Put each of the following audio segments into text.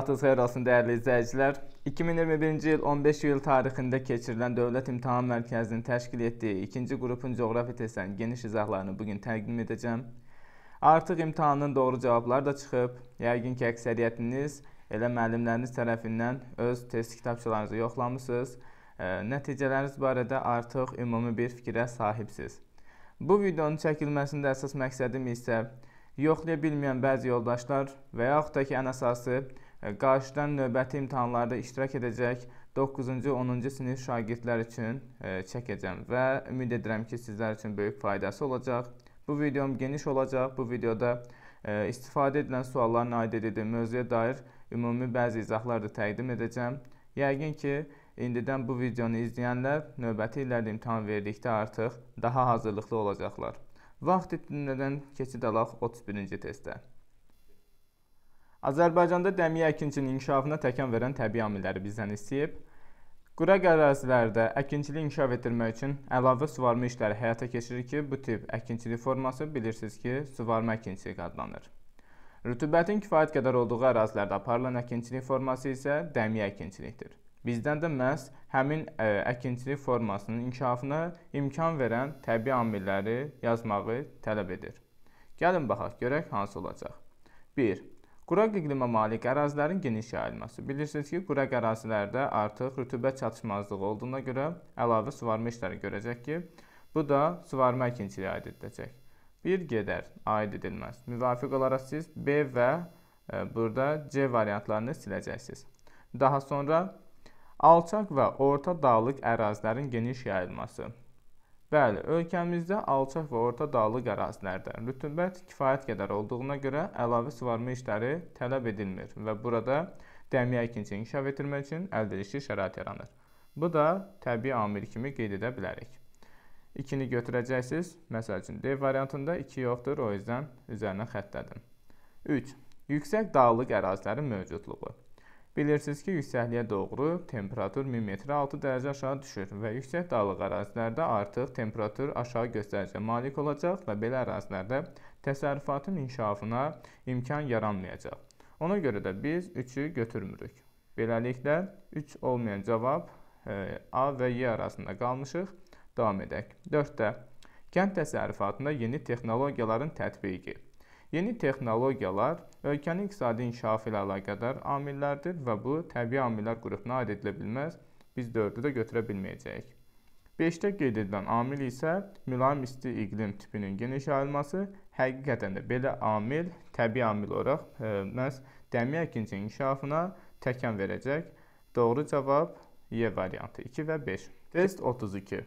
Vaxtınız xeyir olsun dəyərli izləyicilər. 2021-ci il 15 iyul tarixində keçirilən Dövlət İmtahan Mərkəzinin təşkil etdiyi 2-ci qrupun coğrafiya testlərinin geniş izahlarını bu gün təqdim edəcəm. Artıq imtahanın doğru cavabları da çıxıb. Yəqin ki, əksəriyyətiniz elə müəllimləriniz tərəfindən öz test kitabçalarınızı yoxlamısınız. Nəticələriniz barədə artıq ümumi bir fikrə sahibsiniz. Bu videonun çəkilməsində əsas məqsədim isə yoxlaya bilməyən bəzi yoldaşlar və yaxud da ki, ən əsası Qarşıdan növbəti imtahanlarda iştirak edəcək 9-cu, 10-cu sinif şagirdlər üçün çəkəcəm və ümid edirəm ki, sizlər üçün böyük faydası olacaq. Bu videom geniş olacaq. Bu videoda istifadə edilən sualların aid edildiyi mövzuya dair ümumi bəzi izahlar da təqdim edəcəm. Yəqin ki, indidən bu videonu izləyənlər növbəti illərdə imtahan verdikdə artıq daha hazırlıqlı olacaqlar. Vaxt itinədən keçid alaq 31-ci testə. Azərbaycanda dəmiyə əkinçilinin inkişafına təkan verən təbii amilləri bizdən istəyib. Quraq ərazilərdə əkinçiliyi inkişaf etdirmək üçün əlavə suvarma işləri həyata keçirir ki, bu tip əkinçilik forması bilirsiniz ki, suvarma əkinçiliyi adlanır. Rütubətin kifayət qədər olduğu ərazilərdə aparılan əkinçilik forması isə dəmiyə əkinçilikdir. Bizdən də məhz həmin e, əkinçilik formasının inkişafına imkan verən təbii amilləri yazmağı tələb edir. Gəlin baxaq görək hansı olacaq. 1. Quraq iqlimə malik ərazilərin geniş yayılması. Bilirsiniz ki, quraq ərazilərdə artıq rütubət çatışmazlığı olduğuna görə əlavə suvarma işləri görəcək ki, bu da suvarma ikinciliyi aid ediləcək. Bir gedər aid edilməz. Müvafiq olaraq siz B və e, burada C variantlarını siləcəksiniz. Daha sonra alçaq və orta dağlıq ərazilərin geniş yayılması. Bəli, ölkəmizdə alçaq və orta dağlıq ərazilərdə rütubət kifayət qədər olduğuna görə əlavə suvarma işləri tələb edilmir və burada dəmiyə ikinci inkişaf etdirmək üçün əlverişli şərait yaranır. Bu da təbii amil kimi qeyd edə bilərik. 2-ni götürəcəksiniz. Məsəl üçün D variantında 2 yoxdur, o yüzdən üzərinə xəttlədim. 3. Yüksək dağlıq ərazilərin mövcudluğu. Bilirsiniz ki, yüksəkliyə doğru temperatur 1000 metrə 6 dərəcə aşağı düşür və yüksək dağlıq ərazilərdə artıq temperatur aşağı göstəriciyə malik olacaq və belə ərazilərdə təsərrüfatın inkişafına imkan yaranmayacaq. Ona görə də biz 3-ü götürmürük. Beləliklə, 3 olmayan cavab e, A və Y arasında qalmışıq. Davam edək. 4-də kənd təsərrüfatında yeni texnologiyaların tətbiqi. Yeni texnologiyalar ölkənin iqtisadi inkişafı ilə əlaqədar amillərdir və bu təbii amillər qrupuna aid edilə bilməz. Biz 4-ü də götürə bilməyəcəyik. 5-də qeyd edilən amil isə mülayim isti iqlim tipinin geniş yayılması. Həqiqətən də belə amil təbii amil olaraq e, məhz dəmir əkincinin inkişafına təkan verəcək. Doğru cavab Y variantı 2 və 5. Test 32.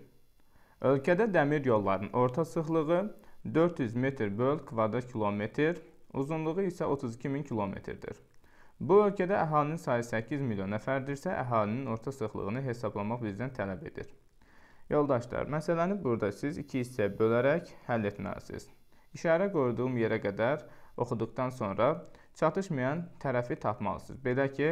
Ölkədə dəmir yollarının orta sıxlığı 400 metr böl kvadrat kilometr uzunluğu isə 32 min kilometrdir. Bu ölkədə əhalinin sayı 8 milyon nəfərdirsə, əhalinin orta sıxlığını hesablamaq bizdən tələb edir. Yoldaşlar, məsələni burada siz iki hissəyə bölərək həll etməlisiniz. İşarə qoyduğum yerə qədər oxuduqdan sonra çatışmayan tərəfi tapmalısınız. Belə ki,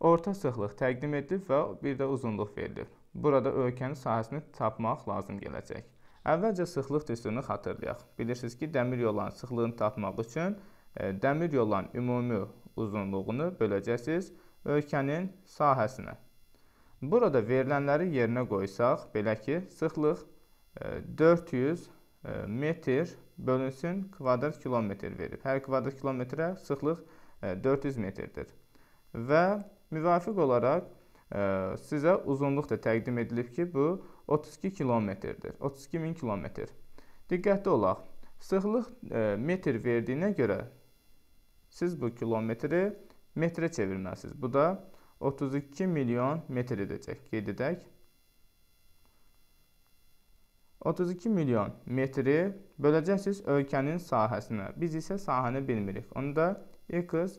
orta sıxlıq təqdim edilib və bir də uzunluq verilib. Burada ölkənin sahəsini tapmaq lazım gələcək. Əvvəlcə sıxlıq düsturunu xatırlayaq. Bilirsiniz ki, dəmir yollarının sıxlığını tapmaq üçün dəmir yollarının ümumi uzunluğunu böləcəksiniz ölkənin sahəsinə. Burada verilənləri yerinə qoysaq, belə ki, sıxlıq 400 e, e, metr bölünsün kvadrat kilometr verib. Hər kvadrat kilometrə sıxlıq 400 e, metrdir. Və müvafiq olaraq sizə uzunluq da təqdim edilib ki, bu 32 kilometrdir. 32 min kilometr. Diqqətli olaq. Sıxlıq metr verdiyinə görə Siz bu kilometri metrə çevirməlisiniz. Bu da 32 milyon metr edəcək. Qeyd edək. 32 milyon metri böləcəksiniz ölkənin sahəsinə. Biz isə sahəni bilmirik. Onu da x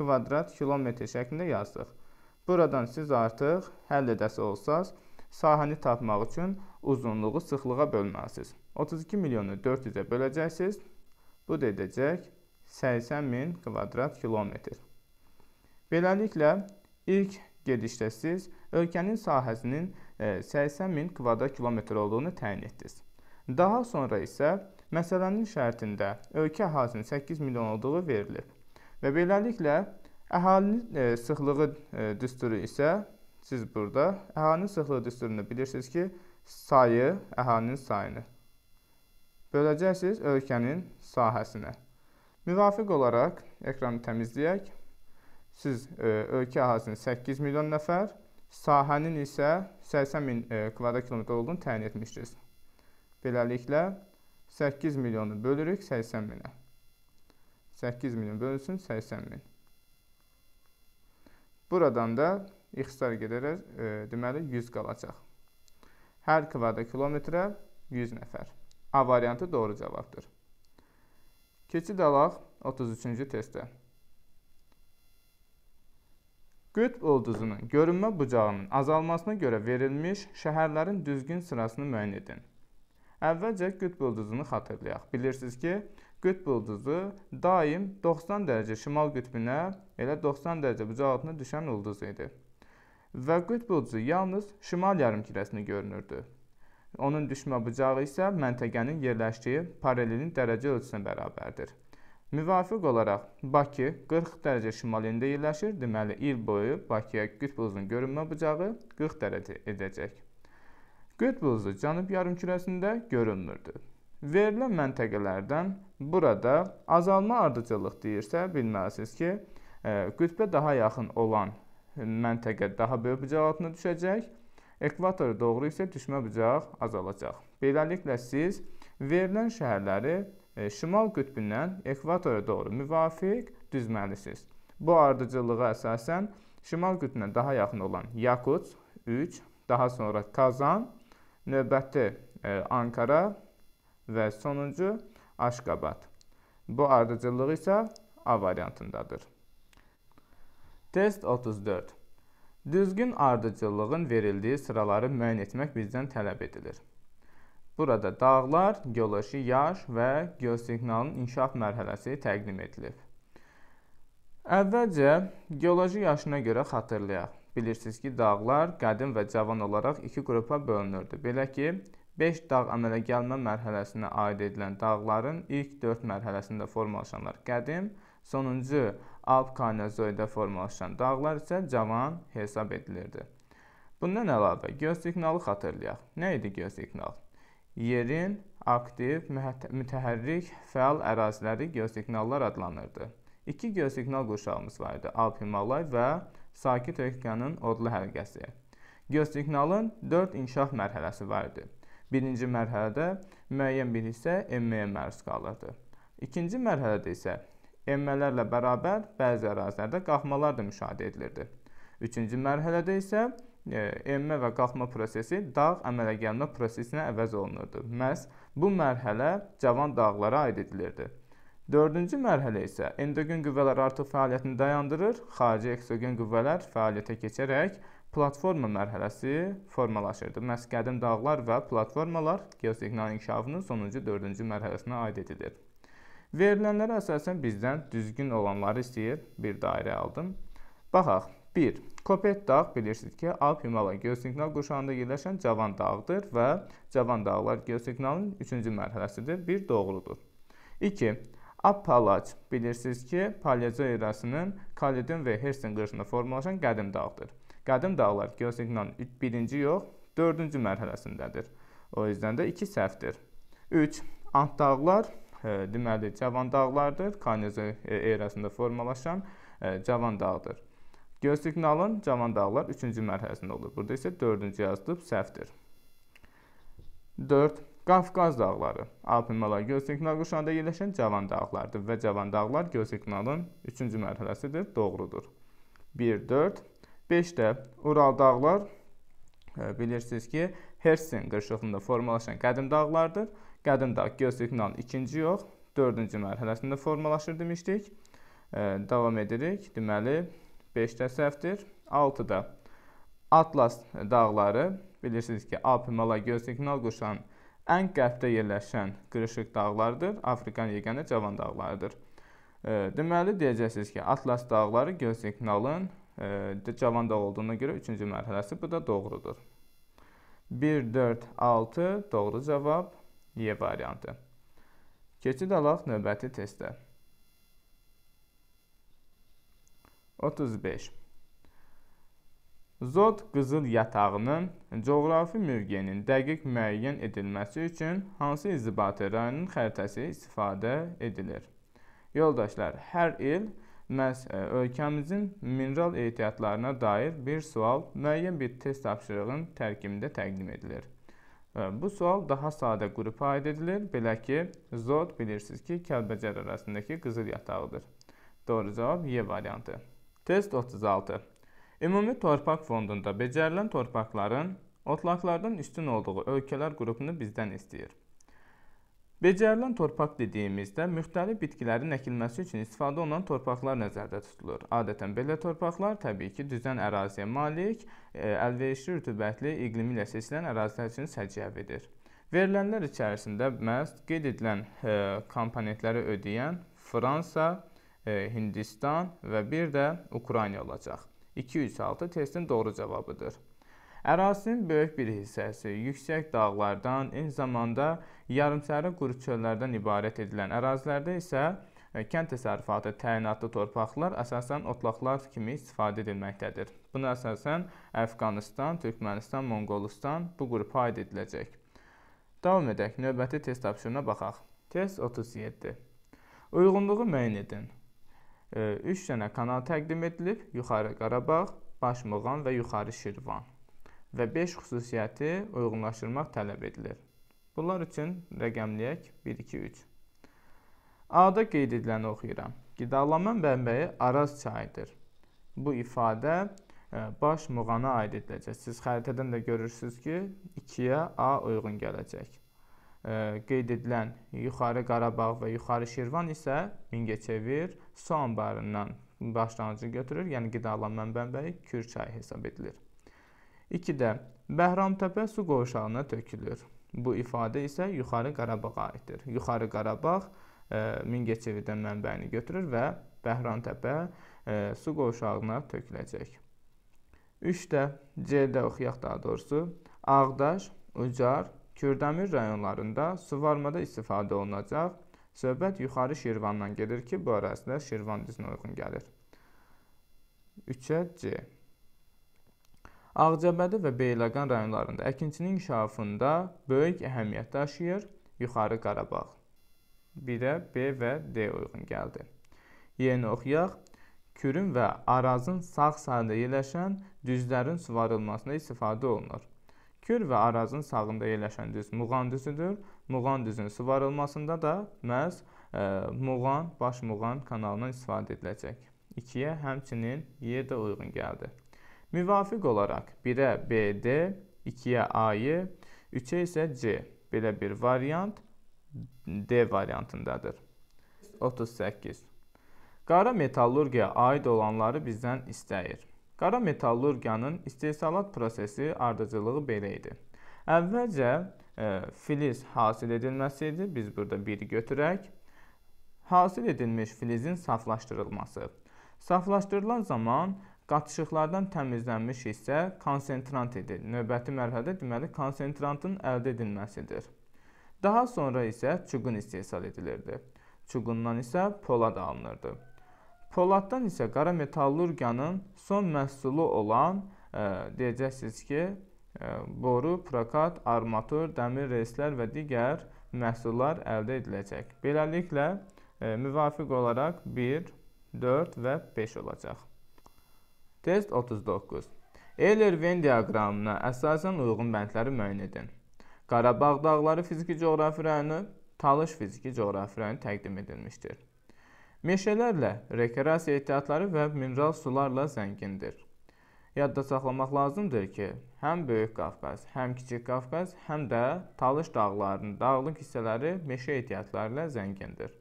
kvadrat kilometr şəklində yazdıq. Buradan siz artıq həll edəsi olsaz, sahəni tapmaq üçün uzunluğu sıxlığa bölməlisiniz. 32 milyonu 400-ə böləcəksiniz. Bu da edəcək 80 min kvadrat kilometr. Beləliklə, ilk gedişdə siz ölkənin sahəsinin 80 e, min kvadrat kilometr olduğunu təyin etdiniz. Daha sonra isə məsələnin şərtində ölkə əhalinin 8 milyon olduğu verilib. Və beləliklə, əhalinin e, sıxlığı e, düsturu isə siz burada əhalinin sıxlığı düsturunu bilirsiniz ki, sayı əhalinin sayını böləcəksiniz ölkənin sahəsinə. Müvafiq olaraq ekranı təmizləyək. Siz e, ölkə əhalisi 8 milyon nəfər, sahənin isə 80 min e, kvadrat kilometr olduğunu təyin etmişdiniz. Beləliklə 8 milyonu bölürük 80 minə. 8 milyon bölünsün 80 min. Buradan da ixtisar gedərək e, deməli 100 qalacaq. Hər kvadrat kilometrə 100 nəfər. A variantı doğru cavabdır. Keçid alaq 33-cü testə. Qütb ulduzunun görünmə bucağının azalmasına görə verilmiş şəhərlərin düzgün sırasını müəyyən edin. Əvvəlcə qütb ulduzunu xatırlayaq. Bilirsiniz ki, qütb ulduzu daim 90 dərəcə şimal qütbünə, elə 90 dərəcə bucaq altına düşən ulduz idi. Və qütb ulduzu yalnız şimal yarımkürəsində görünürdü. Onun düşmə bucağı isə məntəqənin yerləşdiyi paralelin dərəcə ölçüsünə bərabərdir. Müvafiq olaraq Bakı 40 dərəcə şimalində yerləşir, deməli il boyu Bakıya qütb buzunun görünmə bucağı 40 dərəcə edəcək. Qütb buzu cənub yarımkürəsində görünmürdü. Verilən məntəqələrdən burada azalma ardıcıllıq deyirsə, bilməlisiniz ki, e, qütbə daha yaxın olan məntəqə daha böyük bucaq altına düşəcək Ekvatora doğru isə düşmə bucaq azalacaq. Beləliklə siz verilən şəhərləri e, şimal qütbündən ekvatora doğru müvafiq düzməlisiniz. Bu ardıcılığa əsasən şimal qütbünə daha yaxın olan Yakutsk 3, daha sonra Kazan, növbəti e, Ankara və sonuncu Aşqabad. Bu ardıcılıq isə A variantındadır. Test 34 Düzgün ardıcıllığın verildiyi sıraları müəyyən etmək bizdən tələb edilir. Burada dağlar, geoloji yaş və geosignalın inkişaf mərhələsi təqdim edilib. Əvvəlcə geoloji yaşına görə xatırlayaq. Bilirsiniz ki, dağlar qədim və cavan olaraq iki qrupa bölünürdü. Belə ki, 5 dağ əmələ gəlmə mərhələsinə aid edilən dağların ilk 4 mərhələsində formalaşanlar qədim, sonuncu Alp kainozoyda formalaşan dağlar isə cavan hesab edilirdi. Bundan əlavə göz siqnalı xatırlayaq. Nə idi göz siqnalı? Yerin aktiv, mütəhərrik, fəal əraziləri göz siqnallar adlanırdı. İki göz siqnal qurşağımız var idi. Alp Himalay və Sakit Ökyanın odlu həlqəsi. Göz siqnalın 4 inkişaf mərhələsi var idi. Birinci mərhələdə müəyyən bir hissə emmeye məruz qalırdı. İkinci mərhələdə isə enmələrlə bərabər bəzi ərazilərdə qalxmalar da müşahidə edilirdi. Üçüncü mərhələdə isə e, enmə və qalxma prosesi dağ əmələ gəlmə prosesinə əvəz olunurdu. Məhz bu mərhələ cavan dağlara aid edilirdi. Dördüncü mərhələ isə endogen qüvvələr artıq fəaliyyətini dayandırır, xarici eksogen qüvvələr fəaliyyətə keçərək platforma mərhələsi formalaşırdı. Məhz qədim dağlar və platformalar geosiqnal inkişafının sonuncu dördüncü mərhələsinə aid edilir. Verilənlərə əsasən bizdən düzgün olanları istəyir. Bir dairə aldım. Baxaq. 1. Kopet dağ bilirsiniz ki, Alp Himala geosignal qurşağında yerləşən Cavan dağdır və Cavan dağlar geosignalın 3-cü mərhələsidir. Bir doğrudur. 2. Appalaç bilirsiniz ki, Palyaco erasının Kaledon və Hersin qırışında formalaşan qədim dağdır. Qədim dağlar geosignalın 1-ci yox, 4-cü mərhələsindədir. O yüzdən də 2 səhvdir. 3. Ant dağlar deməli Cavan dağlardır. Kanezo erasında formalaşan Cavan dağdır. Göz siqnalın Cavan dağlar 3-cü mərhələsində olur. Burada isə 4-cü yazılıb səhvdir. 4. Qafqaz dağları. Alpinmalar göz siqnal quşağında yerləşən Cavan dağlardır və Cavan dağlar göz siqnalın 3-cü mərhələsidir, doğrudur. 1 4 5 də Ural dağlar bilirsiniz ki, Hersin qırşılığında formalaşan qədim dağlardır Qədim dağ geosiklinalın ikinci yox, dördüncü mərhələsində formalaşır demişdik. E, davam edirik. Deməli, 5-də səhvdir. 6-da Atlas dağları, bilirsiniz ki, Alp Himala geosiklinal qurşağın ən qərbdə yerləşən qırışıq dağlardır. Afrikanın yeganə cavan dağlarıdır. E, deməli, deyəcəksiniz ki, Atlas dağları geosiklinalın e, cavan dağ olduğuna görə 3-cü mərhələsi. Bu da doğrudur. 1, 4, 6 doğru cavab. Y variantı. Keçid alaq növbəti testə. 35. Zod qızıl yatağının coğrafi mövqeyinin dəqiq müəyyən edilməsi üçün hansı inzibati rayonun xəritəsi istifadə edilir? Yoldaşlar, hər il məhz e, ölkəmizin mineral ehtiyatlarına dair bir sual müəyyən bir test tapşırığın tərkibində təqdim edilir. Bu sual daha sadə qrupa aid edilir. Belə ki, zod bilirsiniz ki, Kəlbəcər arasındakı qızıl yatağıdır. Doğru cavab Y variantı. Test 36. Ümumi torpaq fondunda becərilən torpaqların otlaqlardan üstün olduğu ölkələr qrupunu bizdən istəyir. Becərilən torpaq dediyimizdə müxtəlif bitkilərin əkilməsi üçün istifadə olunan torpaqlar nəzərdə tutulur. Adətən belə torpaqlar təbii ki, düzən əraziyə malik, e, əlverişli rütubətli iqlimi ilə seçilən ərazilər üçün səciyyəvidir. Verilənlər içərisində məhz qeyd edilən e, komponentləri ödəyən Fransa, e, Hindistan və bir də Ukrayna olacaq. 206 testin doğru cavabıdır. Ərazinin böyük bir hissəsi yüksək dağlardan, eyni zamanda yarımsərə quru çöllərdən ibarət edilən ərazilərdə isə e, kənd təsərrüfatı təyinatlı torpaqlar əsasən otlaqlar kimi istifadə edilməkdədir. Buna əsasən Əfqanistan, Türkmənistan, Monqolistan bu qrupa aid ediləcək. Davam edək, növbəti test tapşırığına baxaq. Test 37. Uyğunluğu müəyyən edin. 3 e, dənə kanal təqdim edilib: Yuxarı Qarabağ, Başmığan və Yuxarı Şirvan və 5 xüsusiyyəti uyğunlaşdırmaq tələb edilir. Bunlar üçün rəqəmləyək 1, 2, 3. A-da qeyd ediləni oxuyuram. Qidalanma mənbəyi Araz çayıdır. Bu ifadə e, baş muğana aid ediləcək. Siz xəritədən də görürsünüz ki, 2-yə A uyğun gələcək. E, qeyd edilən Yuxarı Qarabağ və Yuxarı Şirvan isə Mingəçevir su anbarından başlanğıcı götürür, yəni qidalan mənbəyi Kür çayı hesab edilir. 2-də Bəhramtəpə su qovşağına tökülür. Bu ifadə isə Yuxarı Qarabağa aiddir. Yuxarı Qarabağ e, Mingəçevirdən mənbəyini götürür və Bəhramtəpə e, su qovşağına töküləcək. 3-də C-də oxuyaq daha doğrusu Ağdaş, Ucar, Kürdəmir rayonlarında suvarmada istifadə olunacaq. Söhbət yuxarı Şirvandan gedir ki, bu ərazilər Şirvan düzünə uyğun gəlir. 3-ə C. Ağcabədi və Beyləqan rayonlarında əkinçinin inkişafında böyük əhəmiyyət daşıyır Yuxarı Qarabağ. 1-ə B və D uyğun gəldi. Yeni oxuyaq. Kürün və Arazın sağ sahədə yerləşən düzlərin suvarılmasında istifadə olunur. Kür və Arazın sağında yerləşən düz Muğan düzüdür. Muğan düzünün suvarılmasında da məhz ə, e, Muğan, Baş Muğan kanalından istifadə ediləcək. 2-yə həmçinin Y də uyğun gəldi. Müvafiq olaraq 1-ə BD, 2-yə AY, 3-ə isə C. Belə bir variant D variantındadır. 38. Qara metallurgiyaya aid olanları bizdən istəyir. Qara metallurgiyanın istehsalat prosesi ardıcılığı belə idi. Əvvəlcə e, filiz hasil edilməsi idi. Biz burada 1 götürək. Hasil edilmiş filizin saflaşdırılması. Saflaşdırılan zaman Qatışıqlardan təmizlənmiş hissə konsentrant edir. Növbəti mərhələdə deməli konsentrantın əldə edilməsidir. Daha sonra isə çuqun istehsal edilirdi. Çuqundan isə polad alınırdı. Poladdan isə qara metallurgiyanın son məhsulu olan ə, e, deyəcəksiniz ki, ə, e, boru, prokat, armatur, dəmir relslər və digər məhsullar əldə ediləcək. Beləliklə ə, e, müvafiq olaraq 1, 4 və 5 olacaq. Test 39. Eyler-Ven diaqramına əsasən uyğun bəndləri müəyyən edin. Qarabağ dağları fiziki coğrafi rayonu, Talış fiziki coğrafi rayonu təqdim edilmişdir. Meşələrlə, rekreasiya ehtiyatları və mineral sularla zəngindir. Yadda saxlamaq lazımdır ki, həm Böyük Qafqaz, həm Kiçik Qafqaz, həm də Talış dağlarının dağlıq hissələri meşə ehtiyatları ilə zəngindir.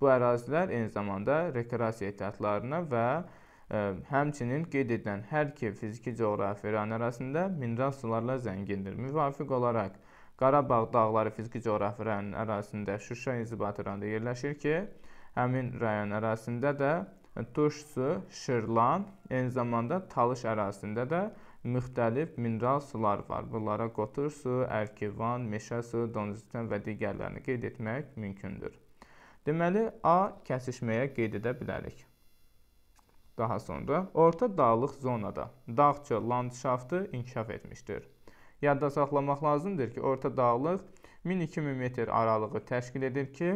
Bu ərazilər eyni zamanda rekreasiya ehtiyatlarına və meşələrlə, Həmçinin qeyd edilən hər iki fiziki coğrafi rayonlar arasında mineral sularla zəngindir. Müvafiq olaraq Qarabağ dağları fiziki coğrafi rayon ərazisində Şuşa inzibati rayonunda yerləşir ki, həmin rayon ərazisində də Tuşsu, Şırlan, eyni zamanda Talış ərazisində də müxtəlif mineral sular var. Bunlara qotur su, ərkivan, meşə su, donuzlütən və digərlərini qeyd etmək mümkündür. Deməli, A kəsişməyə qeyd edə bilərik. Daha sonra orta dağlıq zonada dağçı landşaftı inkişaf etmişdir. Yadda saxlamaq lazımdır ki, orta dağlıq 1000-2000 metr aralığı təşkil edir ki,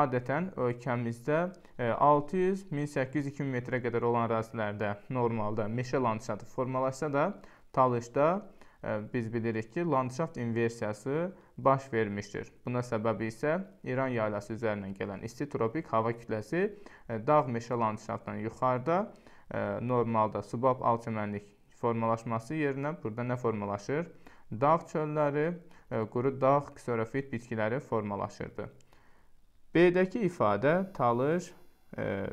adətən ölkəmizdə 600-1800-2000 e, metrə qədər olan ərazilərdə normalda meşə landşaftı formalaşsa da, talışda biz bilirik ki, landşaft inversiyası baş vermişdir. Buna səbəb isə İran yaylası üzərindən gələn isti tropik hava kütləsi dağ meşə landşaftdan yuxarıda normalda subab alçəmənlik formalaşması yerinə burada nə formalaşır? Dağ çölləri, quru dağ ksorofit bitkiləri formalaşırdı. B-dəki ifadə talış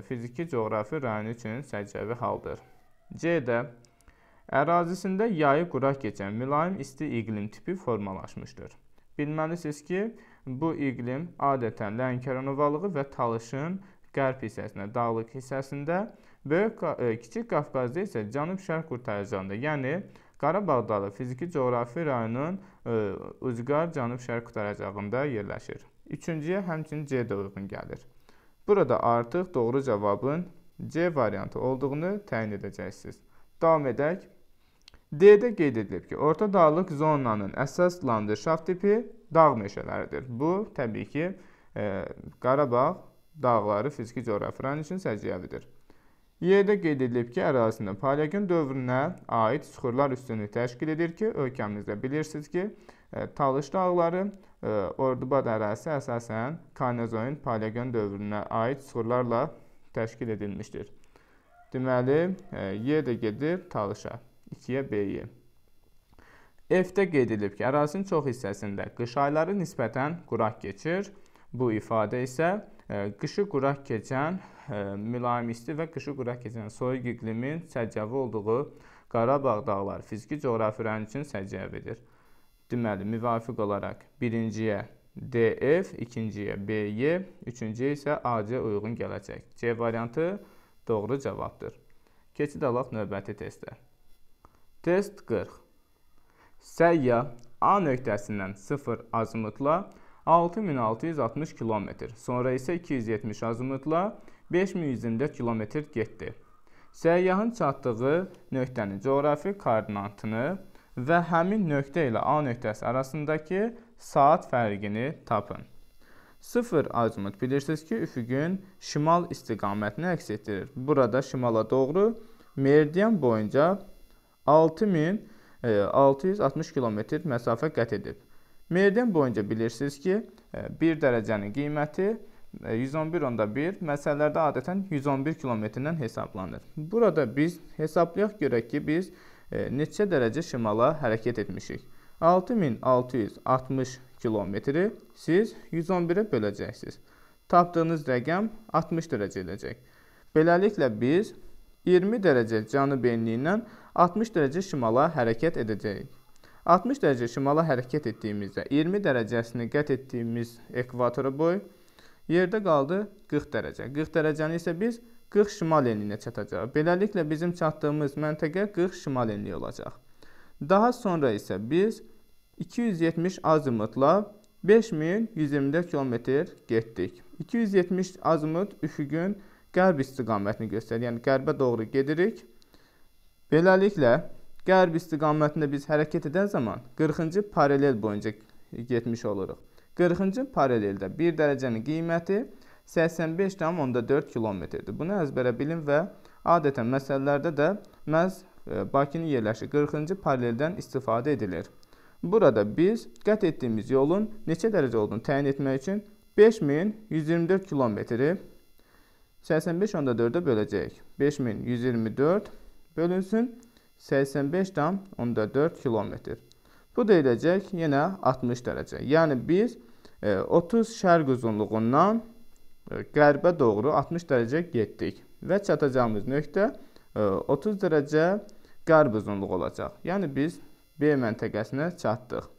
fiziki coğrafi rayon üçün səciyyəvi haldır. C-də Ərazisində yayı quraq keçən mülayim isti iqlim tipi formalaşmışdır. Bilməlisiniz ki, bu iqlim adətən Lənkəran ovalığı və Talışın qərb hissəsində, dağlıq hissəsində, Böyük e, Kiçik Qafqazda isə cənub-şərq qurtarıcında, yəni Qarabağdalı fiziki coğrafi rayonun e, ucqar cənub-şərq qurtaracağında yerləşir. Üçüncüyə həmçinin C də uyğun gəlir. Burada artıq doğru cavabın C variantı olduğunu təyin edəcəksiniz. Davam edək. D-də qeyd edilib ki, orta dağlıq zonanın əsas landışaft tipi dağ meşələridir. Bu, təbii ki, e, Qarabağ dağları fiziki coğrafiyanın üçün səciyyəvidir. Y-də qeyd edilib ki, ərazisində paleogen dövrünə aid süxurlar üstünlük təşkil edir ki, ölkəmizdə bilirsiniz ki, e, Talış dağları e, Ordubad ərazisi əsasən Kanezoin paleogen dövrünə aid süxurlarla təşkil edilmişdir. Deməli, e, Y-də gedib Talışa. 2-yə B-yi. F-də qeyd edilib ki, ərazinin çox hissəsində qış ayları nisbətən quraq keçir. Bu ifadə isə e, qışı quraq keçən e, mülayim isti və qışı quraq keçən soyuq iqlimin səciyyəvi olduğu Qarabağ dağları fiziki coğrafi rəng üçün səciyyəvidir. Deməli, müvafiq olaraq birinciyə DF, ikinciyə BY, üçüncüyə isə AC uyğun gələcək. C variantı doğru cavabdır. Keçid alaq növbəti testə. Test 40. Səyya A nöqtəsindən 0 azimutla 6660 km, sonra isə 270 azimutla 5124 km getdi. Səyyahın çatdığı nöqtənin coğrafi koordinatını və həmin nöqtə ilə A nöqtəsi arasındakı saat fərqini tapın. 0 azimut bilirsiniz ki, üfüqün şimal istiqamətini əks etdirir. Burada şimala doğru meridian boyunca 6660 e, km məsafə qət edib. Meridian boyunca bilirsiniz ki, 1 e, dərəcənin qiyməti 111.1 e, məsələlərdə adətən 111 kilometrdən hesablanır. Burada biz hesablayaq görək ki, biz neçə dərəcə şimala hərəkət etmişik. 6660 kilometri siz 111-ə böləcəksiniz. Tapdığınız rəqəm 60 dərəcə eləcək. Beləliklə biz 20 dərəcə canı beyinliyindən 60 dərəcə şimala hərəkət edəcəyik. 60 dərəcə şimala hərəkət etdiyimizdə 20 dərəcəsini qət etdiyimiz ekvatora boy yerdə qaldı 40 dərəcə. 40 dərəcəni isə biz 40 şimal enliyinə çatacağıq. Beləliklə bizim çatdığımız məntəqə 40 şimal enliyi olacaq. Daha sonra isə biz 270 azimutla 5120 km getdik. 270 azimut üfüqün qərb istiqamətini göstərir. Yəni qərbə doğru gedirik. Beləliklə, qərb istiqamətində biz hərəkət edən zaman 40-cı paralel boyunca getmiş oluruq. 40-cı paraleldə 1 dərəcənin qiyməti 85,4 kilometrdir. Bunu əzbərə bilin və adətən məsələlərdə də məhz e, Bakının yerləşi 40-cı paraleldən istifadə edilir. Burada biz qət etdiyimiz yolun neçə dərəcə olduğunu təyin etmək üçün 5124 kilometri 85,4-ə böləcəyik. 5124 bölünsün 85,4 kilometr. Bu da edəcək yenə 60 dərəcə. Yəni biz 30 e, şərq uzunluğundan e, qərbə doğru 60 dərəcə getdik və çatacağımız nöqtə 30 e, dərəcə qərb uzunluğu olacaq. Yəni biz B məntəqəsinə çatdıq.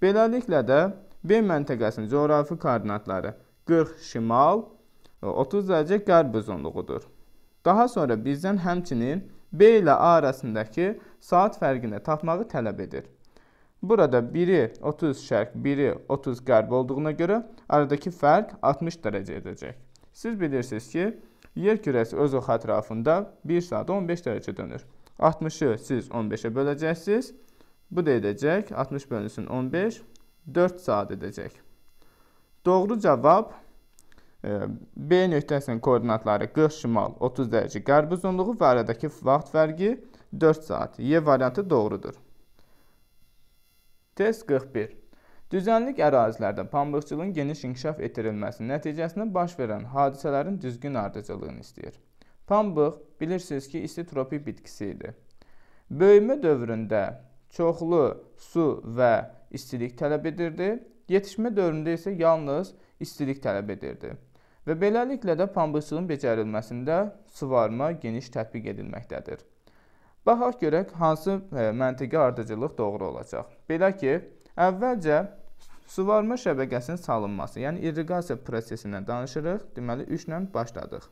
Beləliklə də B məntəqəsinin coğrafi koordinatları 40 şimal, 30 dərəcə qərb uzunluğudur. Daha sonra bizdən həmçinin B ilə A arasındakı saat fərqini tapmağı tələb edir. Burada biri 30 şərq, biri 30 qərb olduğuna görə aradakı fərq 60 dərəcə edəcək. Siz bilirsiniz ki, yer kürəsi öz oxu ətrafında 1 saat 15 dərəcə dönür. 60-ı siz 15-ə böləcəksiniz. Bu da edəcək 60 bölünsün 15, 4 saat edəcək. Doğru cavab B nöqtəsinin koordinatları 40 şimal, 30 dərəcə qərb uzunluğu və aradakı vaxt fərqi 4 saat. Y variantı doğrudur. Test 41. Düzənlik ərazilərdə pambıqçılığın geniş inkişaf etdirilməsi nəticəsində baş verən hadisələrin düzgün ardıcılığını istəyir. Pambıq bilirsiniz ki, isti tropik bitkisi idi. Böyümə dövründə çoxlu su və istilik tələb edirdi. Yetişmə dövründə isə yalnız istilik tələb edirdi və beləliklə də pambıqçılığın becərilməsində suvarma geniş tətbiq edilməkdədir. Baxaq görək hansı e, məntiqi ardıcıllıq doğru olacaq. Belə ki, əvvəlcə suvarma şəbəkəsinin salınması, yəni irriqasiya prosesindən danışırıq. Deməli 3 ilə başladıq.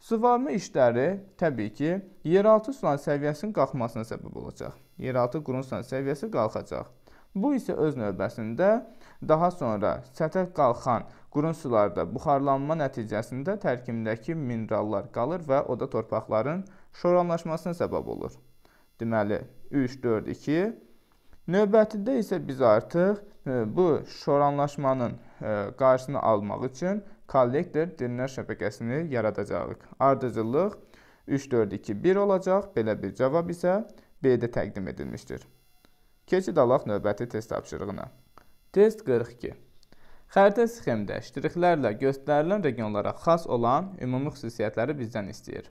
Suvarma işləri təbii ki, yeraltı suların səviyyəsinin qalxmasına səbəb olacaq. Yeraltı qurun suların səviyyəsi qalxacaq. Bu isə öz növbəsində daha sonra səthə qalxan qurun sularda buxarlanma nəticəsində tərkibindəki minerallar qalır və o da torpaqların şoranlaşmasına səbəb olur. Deməli 3 4 2 Növbətidə isə biz artıq e, bu şoranlaşmanın e, qarşısını almaq üçün kollektor dinlər şəbəkəsini yaradacağıq. Ardıcıllıq 3-4-2-1 olacaq. Belə bir cavab isə B-də təqdim edilmişdir. Keçid alaq növbəti test tapşırığına. Test 42. Xəritə sxemdə ştrixlərlə göstərilən regionlara xas olan ümumi xüsusiyyətləri bizdən istəyir.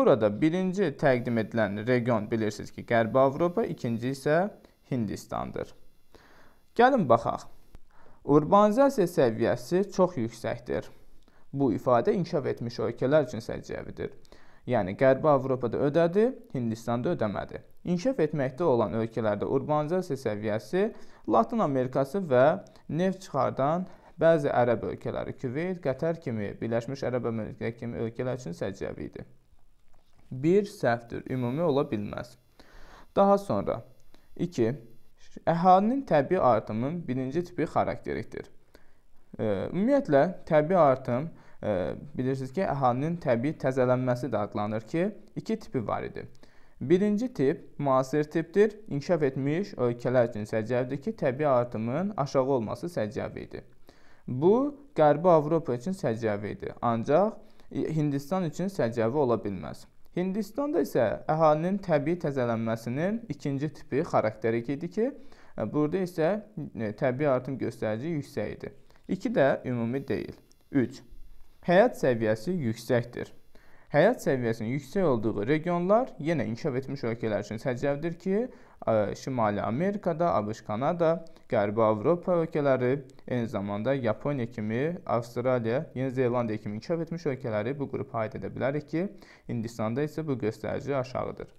Burada birinci təqdim edilən region bilirsiniz ki, Qərbi Avropa, ikinci isə Hindistandır. Gəlin baxaq. Urbanizasiya səviyyəsi çox yüksəkdir. Bu ifadə inkişaf etmiş ölkələr üçün səciyyəvidir yəni Qərbi Avropada ödədi, Hindistanda ödəmədi. İnkişaf etməkdə olan ölkələrdə urbanizasiya səviyyəsi Latin Amerikası və neft çıxardan bəzi ərəb ölkələri, Küveyt, Qətər kimi Birləşmiş Ərəb Əmirlikləri kimi ölkələr üçün səciyyəvi idi. Bir səhvdir, ümumi ola bilməz. Daha sonra 2. Əhalinin təbii artımının birinci tipi xarakterikdir. Ümumiyyətlə təbii artım bilirsiniz ki, əhalinin təbii təzələnməsi də adlanır ki, iki tipi var idi. Birinci tip müasir tipdir. İnkişaf etmiş ölkələr üçün səciyyəvidir ki, təbii artımın aşağı olması səciyyəvi idi. Bu, Qərbi Avropa üçün səciyyəvi idi. Ancaq Hindistan üçün səciyyəvi ola bilməz. Hindistanda isə əhalinin təbii təzələnməsinin ikinci tipi xarakterik idi ki, burada isə e, təbii artım göstərici yüksək idi. 2 də ümumi deyil. 3 həyat səviyyəsi yüksəkdir. Həyat səviyyəsinin yüksək olduğu regionlar yenə inkişaf etmiş ölkələr üçün səciyyəvdir ki, Şimali Amerikada, ABŞ, Kanada, Qərbi Avropa ölkələri, eyni zamanda Yaponiya kimi, Avstraliya, Yeni Zelandiya kimi inkişaf etmiş ölkələri bu qrupa aid edə bilərik ki, Hindistanda isə bu göstərici aşağıdır.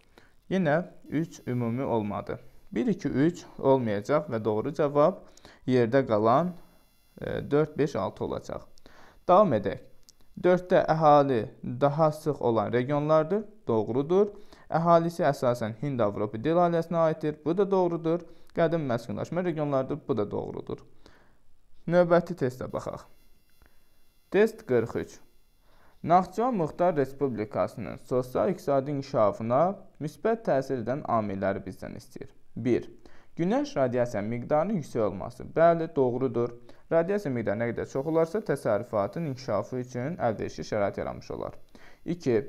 Yenə 3 ümumi olmadı. 1 2 3 olmayacaq və doğru cavab yerdə qalan 4 5 6 olacaq. Davam edək. Dörddə əhali daha sıx olan regionlardır, doğrudur. Əhalisi əsasən Hind-Avropa dil ailəsinə aiddir, bu da doğrudur. Qədim məskunlaşma regionlarıdır, bu da doğrudur. Növbəti testə baxaq. Test 43. Naxçıvan Muxtar Respublikasının sosial-iqtisadi inkişafına müsbət təsir edən amilləri bizdən istəyir. 1. Günəş radiasiya miqdarının yüksək olması. Bəli, doğrudur. Radiasiya miqdarı nə qədər çox olarsa, təsərrüfatın inkişafı üçün əlverişli şərait yaranmış olar. 2.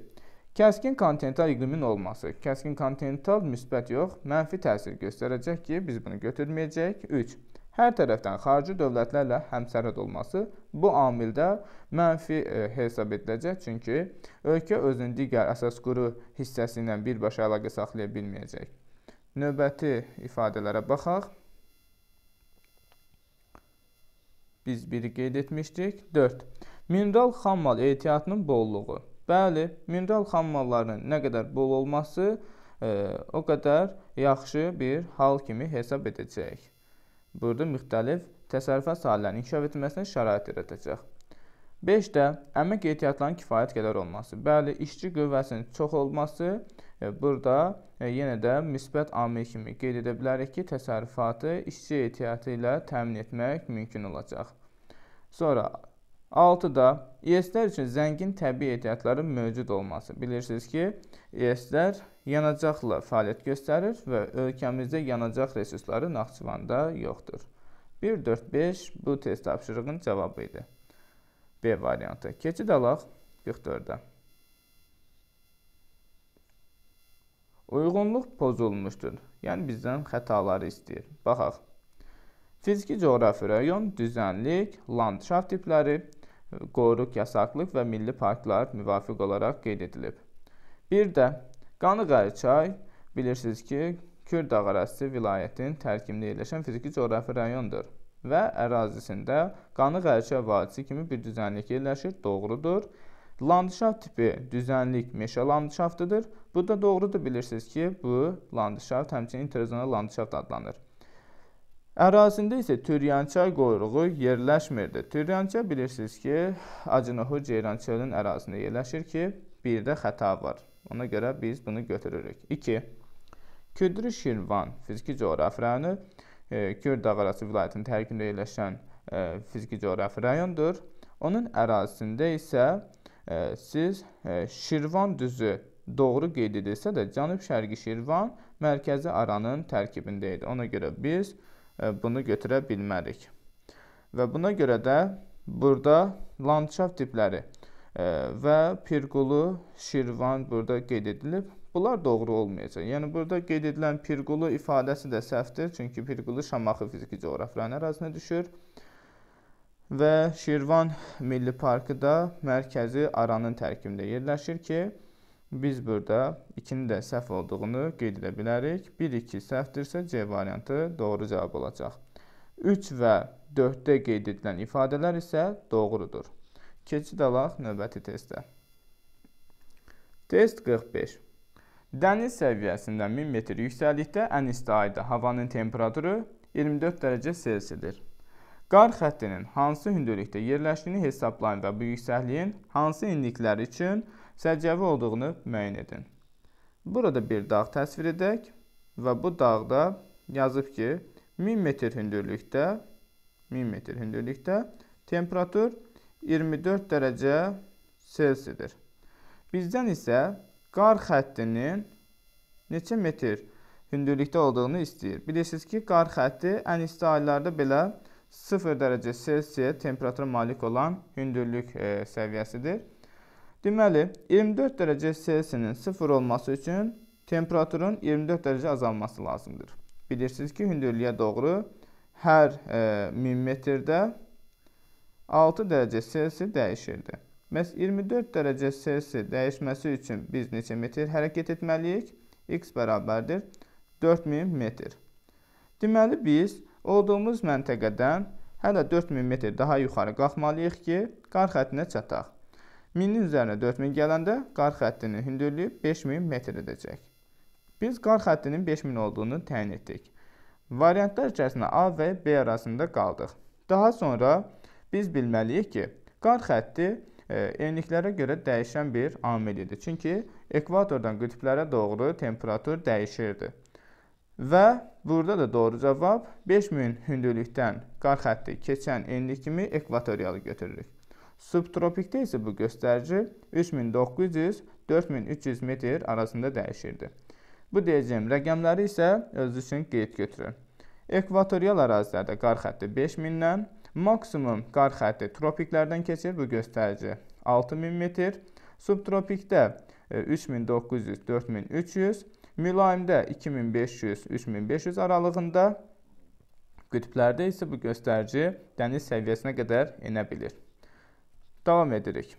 Kəskin kontinental iqlimin olması. Kəskin kontinental müsbət yox, mənfi təsir göstərəcək ki, biz bunu götürməyəcəyik. 3. Hər tərəfdən xarici dövlətlərlə həmsərhəd olması bu amildə mənfi e, hesab ediləcək, çünki ölkə özünün digər əsas quru hissəsi ilə birbaşa əlaqə saxlaya bilməyəcək. Növbəti ifadələrə baxaq. Biz 1-i qeyd etmişdik. 4. Mineral xammal ehtiyatının bolluğu. Bəli, mineral xammallarının nə qədər bol olması e, o qədər yaxşı bir hal kimi hesab edəcək. Burada müxtəlif təsərrüfat sahələrinin inkişaf etməsinə şərait yaradacaq. 5-də əmək ehtiyatlarının kifayət qədər olması. Bəli, işçi qüvvəsinin çox olması e, burada e, yenə də müsbət amil kimi qeyd edə bilərik ki, təsərrüfatı işçi ehtiyatı ilə təmin etmək mümkün olacaq. Sonra 6-da İES-lər üçün zəngin təbii ehtiyatların mövcud olması. Bilirsiniz ki, İES-lər yanacaqla fəaliyyət göstərir və ölkəmizdə yanacaq resursları Naxçıvanda yoxdur. 1-4-5 bu test tapşırığının cavabı idi. B variantı. Keçid alaq 44-də. Uyğunluq pozulmuşdur. Yəni bizdən xətaları istəyir. Baxaq. Fiziki coğrafi rayon, düzənlik, landşaft tipləri, qoruq, yasaqlıq və milli parklar müvafiq olaraq qeyd edilib. Bir də Qanıqayçay bilirsiniz ki, Kür dağ ərazisi vilayətin tərkibində yerləşən fiziki coğrafi rayondur və ərazisində Qanıqayçay vadisi kimi bir düzənlik yerləşir, doğrudur. Landşaft tipi düzənlik meşə landşaftıdır. Bu da doğrudur bilirsiniz ki, bu landşaft həmçinin interzonal landşaft adlanır. Ərazində isə Türyançay qoyruğu yerləşmirdi. Türyançay bilirsiniz ki, Acınohu Ceyrançayın ərazisində yerləşir ki, bir də xəta var. Ona görə biz bunu götürürük. 2. Küdrü Şirvan fiziki coğrafi rayonu e, Kür Dağarası vilayətinin tərkibində yerləşən e, fiziki coğrafi rayondur. Onun ərazisində isə e, siz e, Şirvan düzü doğru qeyd edilsə də Cənub-Şərqi Şirvan mərkəzi Aranın tərkibində idi. Ona görə biz e, E, bunu götürə bilmərik. Və buna görə də burada landschaft tipləri e, və Pirqulu, Şirvan burada qeyd edilib. Bunlar doğru olmayacaq. Yəni burada qeyd edilən Pirqulu ifadəsi də səhvdir, çünki Pirqulu Şamaxı fiziki coğrafiyanın ərazisinə düşür. Və Şirvan Milli Parkı da mərkəzi Aranın tərkibində yerləşir ki, Biz burada 2-nin də səhv olduğunu qeyd edə bilərik. 1-2 səhvdirsə C variantı doğru cavab olacaq. 3 və 4-də qeyd edilən ifadələr isə doğrudur. Keçid alaq növbəti testə. Test 45. Dəniz səviyyəsindən 1000 metr yüksəklikdə ən isti ayda havanın temperaturu 24 dərəcə Selsidir. Qar xəttinin hansı hündürlükdə yerləşdiyini hesablayın və bu yüksəkliyin hansı enlikləri üçün hesablayın səciyyəvi olduğunu müəyyən edin. Burada bir dağ təsvir edək və bu dağda yazıb ki, 1000 metr hündürlükdə 1000 metr hündürlükdə temperatur 24 dərəcə Selsidir. Bizdən isə qar xəttinin neçə metr hündürlükdə olduğunu istəyir. Bilirsiniz ki, qar xətti ən isti aylarda belə 0 dərəcə Selsiyə temperatura malik olan hündürlük e, səviyyəsidir. Deməli, 24 dərəcə C-sinin 0 olması üçün temperaturun 24 dərəcə azalması lazımdır. Bilirsiniz ki, hündürlüyə doğru hər e, 1000 metrdə 6 dərəcə C-si dəyişirdi. Məhz 24 dərəcə C-si dəyişməsi üçün biz neçə metr hərəkət etməliyik? X bərabərdir 4000 metr. Deməli, biz olduğumuz məntəqədən hələ 4000 metr daha yuxarı qalxmalıyıq ki, qar xəttinə çataq. 1000-in üzərinə 4000 gələndə qar xəttinin hündürlüyü 5000 metr edəcək. Biz qar xəttinin 5000 olduğunu təyin etdik. Variantlar içərisində A və B arasında qaldıq. Daha sonra biz bilməliyik ki, qar xətti e, enliklərə görə dəyişən bir amil idi. Çünki ekvatordan qütblərə doğru temperatur dəyişirdi. Və burada da doğru cavab 5000 hündürlükdən qar xətti keçən enlik kimi ekvatoriyalı götürürük. Subtropikdə isə bu göstərici 3900-4300 metr arasında dəyişirdi. Bu deyəcəyim rəqəmləri isə özü üçün qeyd götürür. Ekvatorial ərazilərdə qar xətti 5000-dən, maksimum qar xətti tropiklərdən keçir, bu göstərici 6000 metr. Subtropikdə 3900-4300, e, mülayimdə 2500-3500 aralığında, qütblərdə isə bu göstərici dəniz səviyyəsinə qədər enə bilir. Davam edirik.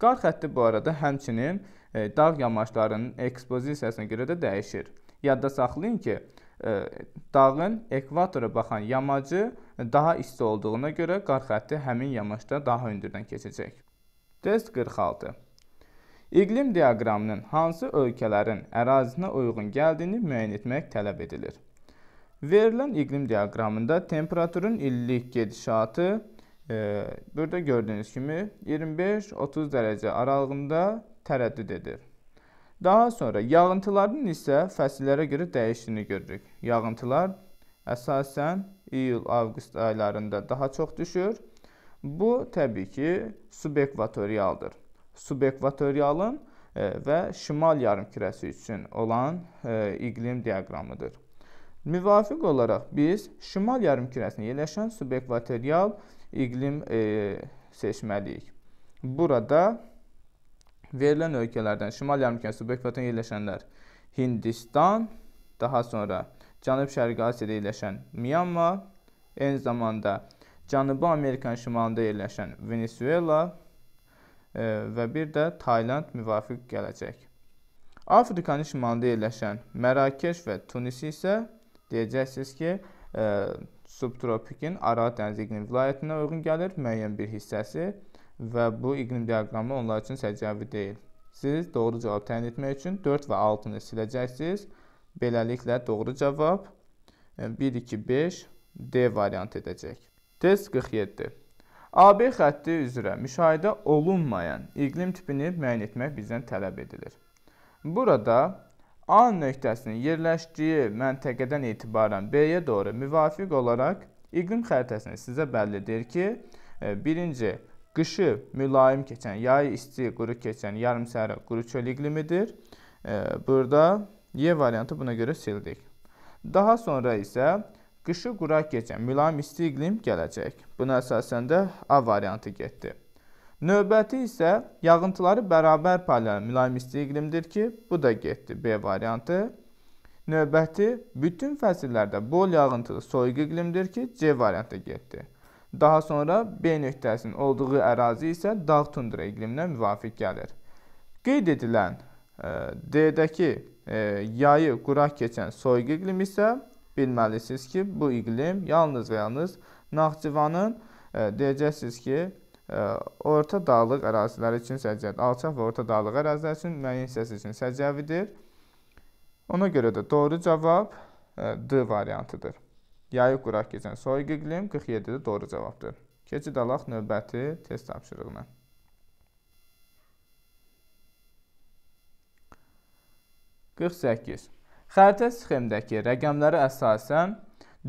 Qar xətti bu arada həmçinin e, dağ yamaçlarının ekspozisiyasına görə də dəyişir. Yadda saxlayın ki, e, dağın ekvatora baxan yamacı daha isti olduğuna görə qar xətti həmin yamaçda daha hündürdən keçəcək. Test 46. İqlim diaqramının hansı ölkələrin ərazisinə uyğun gəldiyini müəyyən etmək tələb edilir. Verilən iqlim diaqramında temperaturun illik gedişatı Burada gördüyünüz kimi 25-30 dərəcə aralığında tərəddüd edir. Daha sonra yağıntıların isə fəsillərə görə dəyişdiyini görürük. Yağıntılar əsasən iyul-avqust aylarında daha çox düşür. Bu təbii ki subekvatorialdır. Subekvatorialın e, və şimal yarımkürəsi üçün olan e, iqlim diaqramıdır. Müvafiq olaraq biz şimal yarımkürəsində yerləşən subekvatorial iqlim iqlim e, seçməliyik. Burada verilən ölkələrdən Şimal yarımkənəsi böhbətən yerləşənlər Hindistan, daha sonra Cənub-Şərqi Asiyada yerləşən Myanmar, eyni zamanda Cənubi Amerikanın şimalında yerləşən Venezuela e, və bir də Tayland müvafiq gələcək. Afrikanın şimalında yerləşən Mərakeş və Tunisi isə deyəcəksiniz ki, e, subtropikin Aral dənizi iqlim vilayətinə uyğun gəlir müəyyən bir hissəsi və bu iqlim diaqramı onlar üçün səciyyəvi deyil. Siz doğru cavab təyin etmək üçün 4 və 6-nı siləcəksiniz. Beləliklə doğru cavab 1 2 5 D variant edəcək. Test 47. AB xətti üzrə müşahidə olunmayan iqlim tipini müəyyən etmək bizdən tələb edilir. Burada A nöqtəsinin yerləşdiyi məntəqədən etibarən B-yə doğru müvafiq olaraq iqlim xəritəsini sizə bəllidir ki, e, birinci qışı mülayim keçən, yayı isti, quru keçən yarımsəhərə quru çöl iqlimidir. E, burada Y variantı buna görə sildik. Daha sonra isə qışı quraq keçən mülayim isti iqlim gələcək. Buna əsasən də A variantı getdi. Növbəti isə yağıntıları bərabər paylayan mülayim isti iqlimdir ki, bu da getdi B variantı. Növbəti bütün fəsillərdə bol yağıntılı soyuq iqlimdir ki, C variantı getdi. Daha sonra B nöqtəsinin olduğu ərazi isə dağ tundra iqliminə müvafiq gəlir. Qeyd edilən e, D-dəki e, yayı quraq keçən soyuq iqlim isə bilməlisiniz ki, bu iqlim yalnız və yalnız Naxçıvanın e, deyəcəksiniz ki, orta dağlıq ərazilər üçün səciyyədir. Alçaq və orta dağlıq ərazilər üçün müəyyən hissəsi üçün səciyyəvidir. Ona görə də doğru cavab D variantıdır. Yayıq quraq keçən soyuq iqlim 47-də doğru cavabdır. Keçid alaq növbəti test tapşırığına. Qırx səkkiz. Xəritə sxemdəki rəqəmlərə əsasən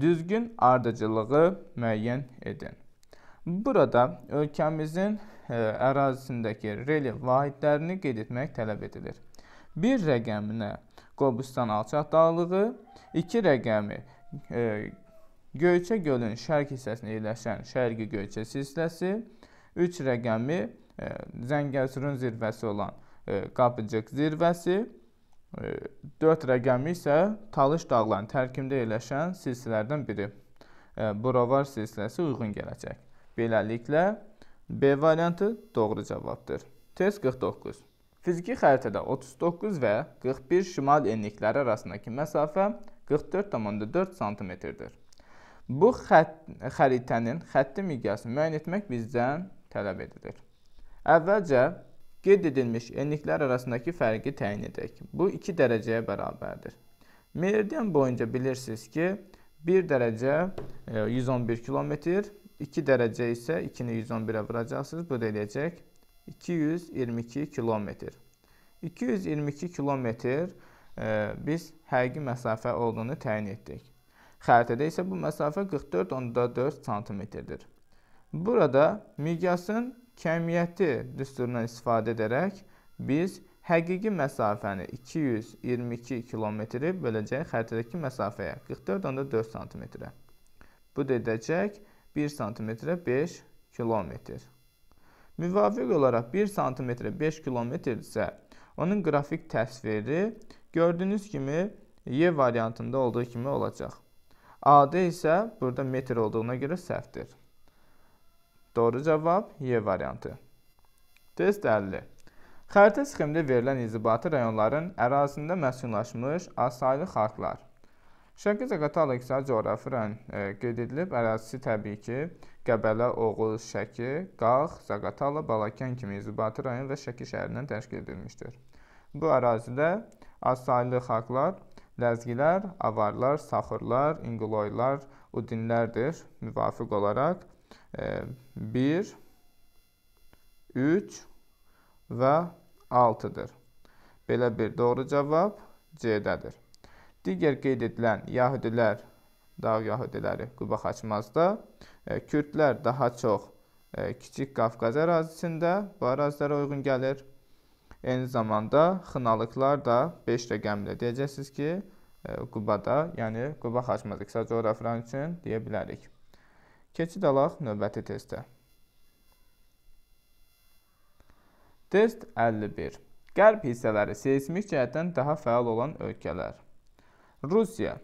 düzgün ardıcılığı müəyyən edin. Burada ölkəmizin e, ərazisindəki relyef vahidlərini qeyd etmək tələb edilir. 1 rəqəminə Qobustan alçaq dağlığı, 2 rəqəmi e, Göyçə gölün şərq hissəsində yerləşən Şərqi Göyçə silsiləsi, 3 rəqəmi e, Zəngəzurun zirvəsi olan Qapıcıq zirvəsi, 4 rəqəmi isə Talış dağlarının tərkibində yerləşən silsilərdən biri. Buravar silsiləsi uyğun gələcək. Beləliklə, B variantı doğru cavabdır. Test 49. Fiziki xəritədə 39 və 41 şimal enlikləri arasındakı məsafə 44,4 sm-dir. Bu xət, xəritənin xətti miqyasını müəyyən etmək bizdən tələb edilir. Əvvəlcə, qeyd edilmiş enliklər arasındakı fərqi təyin edək. Bu 2 dərəcəyə bərabərdir. Meridian boyunca bilirsiniz ki, 1 dərəcə 111 e, km, 2 dərəcə isə 2-ni 111-ə vuracaqsınız. Bu da eləyəcək 222 kilometr. 222 kilometr e, biz həqiqi məsafə olduğunu təyin etdik. Xəritədə isə bu məsafə 44.4 cm-dir. Burada miqyasın kəmiyyəti düsturundan istifadə edərək biz həqiqi məsafəni 222 kilometri böləcək xəritədəki məsafəyə 44.4 cm-ə. Bu da edəcək 222 kilometr. 1 santimetrə 5 kilometr. Müvafiq olaraq 1 santimetrə 5 kilometrdirsə, onun qrafik təsviri gördüyünüz kimi Y variantında olduğu kimi olacaq. AD isə burada metr olduğuna görə səhvdir. Doğru cavab Y variantı. Test 50. Xəritə sxemdə verilən inzibati rayonların ərazisində məskunlaşmış asaylı xalqlar Şərqi Zaqatala iqtisadi coğrafiyən e, qeyd edilib, ərazisi təbii ki, Qəbələ, Oğuz, Şəki, Qax, Zaqatala, Balakən kimi inzibati rayon və Şəki şəhərindən təşkil edilmişdir. Bu ərazidə azsaylı xalqlar Ləzgilər, Avarlar, Saxırlar, İnquloylar, Udinlərdir. Müvafiq olaraq 1, e, 3 və 6-dır. Belə bir doğru cavab C-dədir. Digər qeyd edilən yahudilər, dağ yahudiləri Quba Xaçmazda, e, kürdlər daha çox e, Kiçik Qafqaz ərazisində bu ərazilərə uyğun gəlir. Eyni zamanda xınalıqlar da 5 rəqəmli. Deyəcəksiniz ki, e, Qubada, yəni Quba Xaçmaz iqtisadi coğrafiyanı üçün deyə bilərik. Keçid alaq növbəti testə. Test 51. Qərb hissələri seismik cəhətdən daha fəal olan ölkələr. Rusiya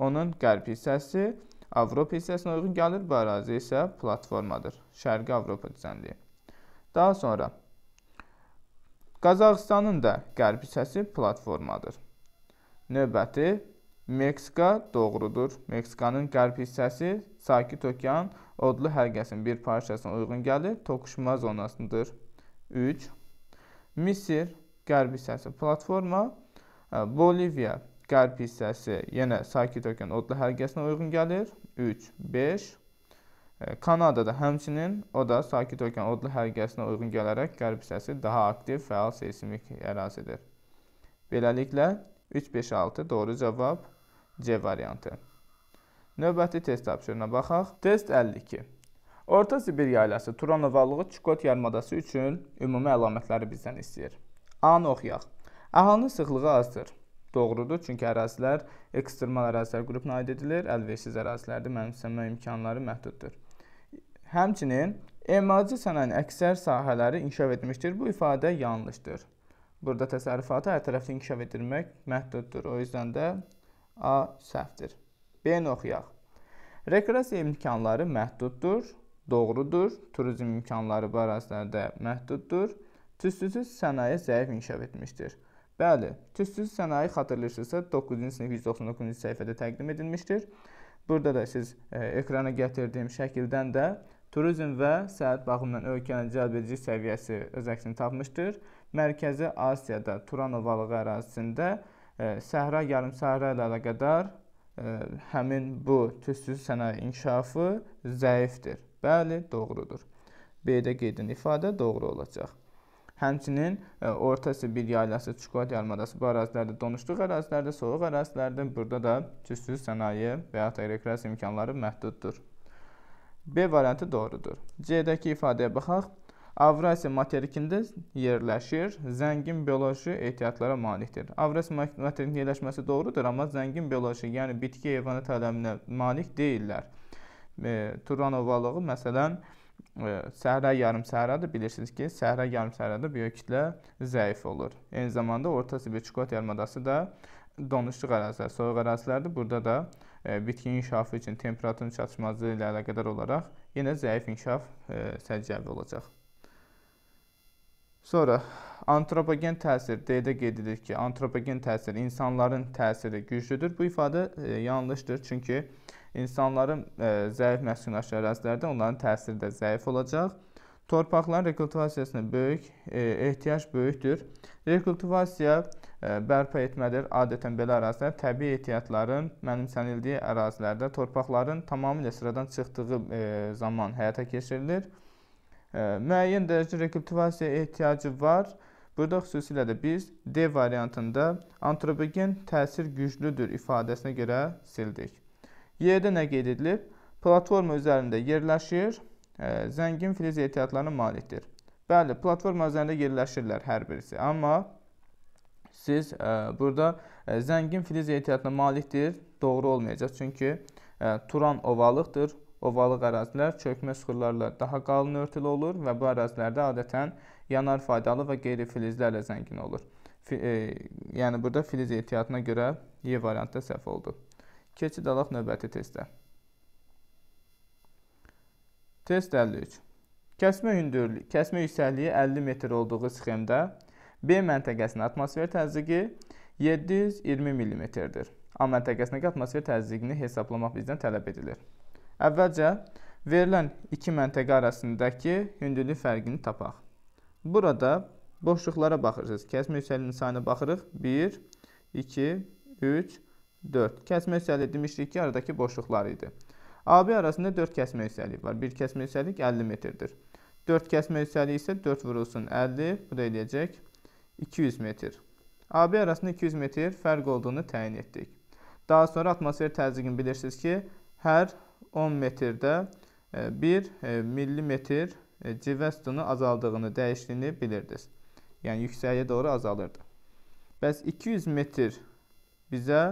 onun qərbi hissəsi Avropa hissəsinə uyğun gəlir, bu ərazi isə platformadır. Şərqi Avropa düzənliyi. Daha sonra Qazaxıstanın da qərbi hissəsi platformadır. Növbəti Meksika doğrudur. Meksikanın qərbi hissəsi Sakit Okean odlu həlqəsinin bir parçasına uyğun gəlir, toqquşma zonasındadır. 3. Misir qərbi hissəsi platforma, Boliviya qərb hissəsi yenə sakitoken odlu hərgəsinə uyğun gəlir. 3, 5. E, Kanadada həmçinin o da sakitoken odlu hərgəsinə uyğun gələrək qərb hissəsi daha aktiv, fəal seismik ərazidir. Beləliklə 3, 5, 6 doğru cavab C variantı. Növbəti test tapşırığına baxaq. Test 52. Orta Sibir yaylası Turan ovalığı Çikot yarımadası üçün ümumi əlamətləri bizdən istəyir. A-nı oxuyaq. Əhalinin sıxlığı azdır doğrudur. Çünki ərazilər ekstremal ərazilər qrupuna aid edilir. Əlverişsiz ərazilərdə mənimsəmə imkanları məhduddur. Həmçinin emalcı sənayenin əksər sahələri inkişaf etmişdir. Bu ifadə yanlışdır. Burada təsərrüfatı hər tərəfli inkişaf etdirmək məhduddur. O yüzdən də A səhvdir. B-ni oxuyaq. Rekreasiya imkanları məhduddur. Doğrudur. Turizm imkanları bu ərazilərdə məhduddur. Tüstüsüz sənaye zəif inkişaf etmişdir. Bəli, tüstüsüz sənaye xatırlayırsınızsa 9-cu sinif 199-cu səhifədə təqdim edilmişdir. Burada da siz e, ekrana gətirdiyim şəkildən də turizm və səyahət baxımından ölkənin cəlbedici səviyyəsi öz əksini tapmışdır. Mərkəzi Asiyada Turan ovalığı ərazisində e, səhra yarımsəhra ilə əlaqədar e, həmin bu tüstüsüz sənaye inkişafı zəifdir. Bəli, doğrudur. B-də qeydin ifadə doğru olacaq. Həmçinin e, orta Sibir yaylası, Çukurad yarımadası bu ərazilərdə donuşluq ərazilərdə, soyuq ərazilərdə burada da tüstü sənaye və ya da rekreasiya imkanları məhduddur. B variantı doğrudur. C-dəki ifadəyə baxaq. Avrasiya materikində yerləşir, zəngin bioloji ehtiyatlara malikdir. Avrasiya materikinin yerləşməsi doğrudur, amma zəngin bioloji, yəni bitki heyvanı tələminə malik deyillər. E, Turan ovalığı, məsələn, səhra yarımsəhradır. Bilirsiniz ki, səhra yarımsəhrada böyük kütlə zəif olur. Eyni zamanda Orta Sibir çikolad yarımadası da donuşluq ərazilər, soyuq ərazilərdir. Burada da e, bitkinin inkişafı üçün temperaturun çatışmazlığı ilə əlaqədar olaraq yenə zəif inkişaf e, səciyyəvi olacaq. Sonra antropogen təsir D-də qeyd edilir ki, antropogen təsir insanların təsiri güclüdür. Bu ifadə e, yanlışdır, çünki insanların ə, e, zəif məskunlaşmış ərazilərdə onların təsiri də zəif olacaq. Torpaqların rekultivasiyasına böyük e, ehtiyac böyükdür. Rekultivasiya e, bərpa etmədir. Adətən belə ərazilər təbii ehtiyatların mənimsənildiyi ərazilərdə torpaqların tamamilə sıradan çıxdığı e, zaman həyata keçirilir. E, müəyyən dərəcə rekultivasiya ehtiyacı var. Burada xüsusilə də biz D variantında antropogen təsir güclüdür ifadəsinə görə sildik. Yerdə nə qeyd edilib? Platforma üzərində yerləşir, e, zəngin filiz ehtiyatlarına malikdir. Bəli, platforma üzərində yerləşirlər hər birisi, amma siz e, burada e, zəngin filiz ehtiyatına malikdir, doğru olmayacaq. Çünki Turan ovalıqdır, ovalıq ərazilər çökmə suxurlarla daha qalın örtülü olur və bu ərazilərdə adətən yanar faydalı və qeyri-filizlərlə zəngin olur. Fi, e, yəni burada filiz ehtiyatına görə Y variantda səhv oldu. Keçid alaq növbəti testə. Test 53. Kəsmə hündürlüyü, kəsmə yüksəkliyi 50 metr olduğu sxemdə B məntəqəsinin atmosfer təzyiqi 720 mm-dir. A məntəqəsindəki atmosfer təzyiqini hesablamaq bizdən tələb edilir. Əvvəlcə verilən iki məntəqə arasındakı hündürlük fərqini tapaq. Burada boşluqlara baxırsanız. Kəsmə yüksəkliyinin sayına baxırıq. 1 2 3 4. Kəsmə üstəlik demişdik ki, aradakı boşluqlar idi. AB arasında 4 kəsmə üstəlik var. 1 kəsmə üstəlik 50 metrdir. 4 kəsmə üstəlik isə 4 vurulsun 50, bu da eləyəcək 200 metr. AB arasında 200 metr fərq olduğunu təyin etdik. Daha sonra atmosfer təzyiqini bilirsiniz ki, hər 10 metrdə 1 e, e, millimetr e, civə sütunu azaldığını, dəyişdiyini bilirdiniz. Yəni, yüksəyə doğru azalırdı. Bəs 200 metr bizə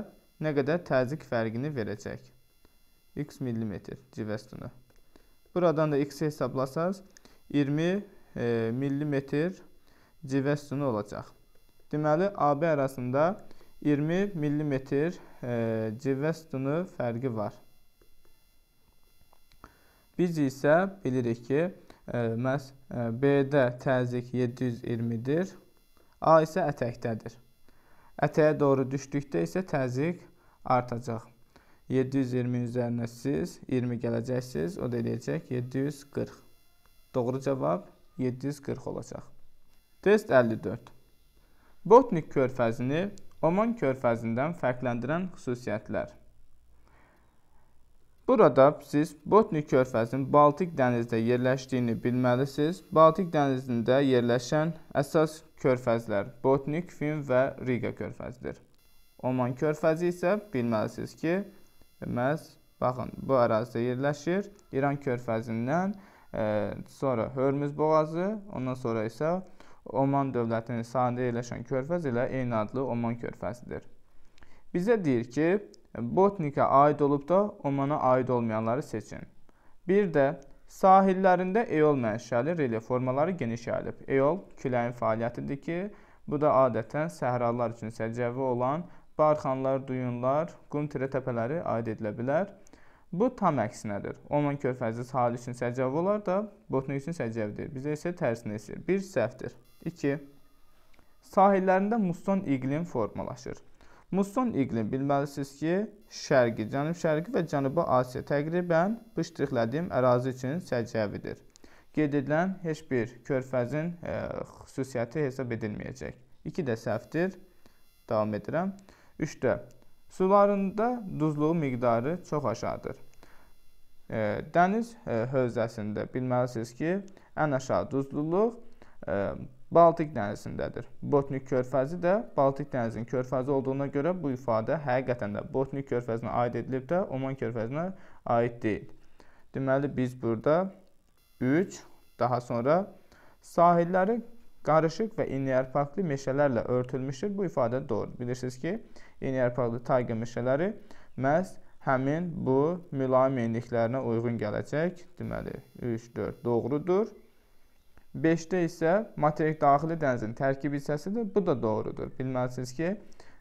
nə qədər təzyiq fərqini verəcək. x millimetr civəstuna. Buradan da x hesablasaz 20 e, millimetr civəstuna olacaq. Deməli AB arasında 20 millimetr e, civəstunu fərqi var. Biz isə bilirik ki, e, məhz e, B-də təzyiq 720-dir. A isə ətəkdədir. Ətəyə doğru düşdükdə isə təzyiq artacaq. 720 üzərinə siz 20 gələcəksiniz, o da eləyəcək 740. Doğru cavab 740 olacaq. Test 54. Botnik körfəzini Oman körfəzindən fərqləndirən xüsusiyyətlər. Burada siz Botnik körfəzinin Baltik dənizdə yerləşdiyini bilməlisiniz. Baltik dənizində yerləşən əsas körfəzlər Botnik, Fin və Riga körfəzidir. Oman körfəzi isə bilməlisiniz ki, məhz baxın, bu ərazidə yerləşir. İran körfəzindən ə, e, sonra Hörmüz boğazı, ondan sonra isə Oman dövlətinin sahilində yerləşən körfəz ilə eyni adlı Oman körfəzidir. Bizə deyir ki, Botnika aid olub da Omana aid olmayanları seçin. Bir də sahillərində eol mənşəli relyef formaları geniş yayılıb. Eol küləyin fəaliyyətidir ki, bu da adətən səhralar üçün səciyyəvi olan barxanlar, duyunlar, qum tirə təpələri aid edilə bilər. Bu tam əksinədir. Oman körfəzi sahil üçün səcəv olar da, botnik üçün səcəvdir. Bizdə isə tərsinə isə bir səhvdir. 2. Sahillərində muson iqlim formalaşır. Muson iqlim bilməlisiniz ki, şərqi, cənub-şərqi və cənubi Asiya təqribən bu ştrixlədiyim ərazi üçün səciyyəvidir. Qeyd edilən heç bir körfəzin ə, e, xüsusiyyəti hesab edilməyəcək. 2 də səhvdir. Davam edirəm. 3-də sularında duzluğu miqdarı çox aşağıdır. E, dəniz e, hövzəsində bilməlisiniz ki, ən aşağı duzluluq e, Baltik dənizindədir. Botnik körfəzi də Baltik dənizinin körfəzi olduğuna görə bu ifadə həqiqətən də Botnik körfəzinə aid edilib də Oman körfəzinə aid deyil. Deməli biz burada 3 daha sonra sahilləri qarışıq və inyərpaqlı meşələrlə örtülmüşdür. Bu ifadə doğru. Bilirsiniz ki, eyni yarpaqlı tayqa meşələri məhz həmin bu mülayim enliklərinə uyğun gələcək. Deməli 3 4 doğrudur. 5-də isə materik daxili dənizin tərkib hissəsidir. Bu da doğrudur. Bilməlisiniz ki,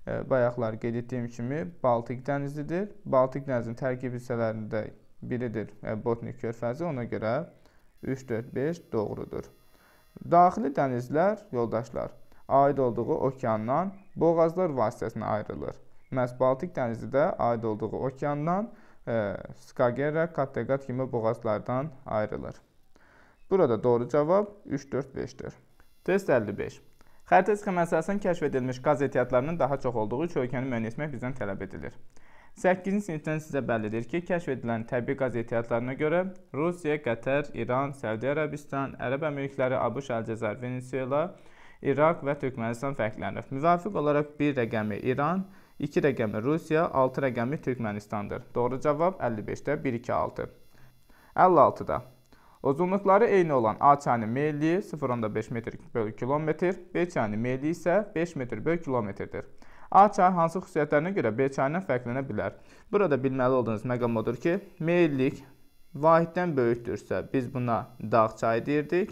e, bayaqlar qeyd etdiyim kimi Baltik dənizidir. Baltik dənizin tərkib hissələrində biridir e, Botnik körfəzi. Ona görə 3 4 5 doğrudur. Daxili dənizlər, yoldaşlar, aid olduğu okeandan boğazlar vasitəsilə ayrılır. Məhz Baltik dənizi də aid olduğu okeandan e, Skagera, Kattegat kimi boğazlardan ayrılır. Burada doğru cavab 3-4-5-dir. Test 55. Xəritə sxeməsi əsasən kəşf edilmiş qaz ehtiyatlarının daha çox olduğu üç ölkəni müəyyən etmək bizdən tələb edilir. 8-ci sinifdən sizə bəllidir ki, kəşf edilən təbii qaz ehtiyatlarına görə Rusiya, Qətər, İran, Səudiyyə Ərəbistan, Ərəb Əmirlikləri, ABŞ, Əlcəzər, Venezuela, İraq və Türkmənistan fərqlənir. Müvafiq olaraq 1 rəqəmi İran, 2 rəqəmi Rusiya, 6 rəqəmi Türkmənistandır. Doğru cavab 55-də 1 2 6. 56-da Uzunluqları eyni olan A çayının meyilliyi 0.5 metr bölü kilometr, B çayının meyilliyi isə 5 metr bölü kilometrdir. A çayı hansı xüsusiyyətlərinə görə B çayından fərqlənə bilər? Burada bilməli olduğunuz məqam odur ki, meyillik vahiddən böyükdürsə biz buna dağ çayı deyirdik.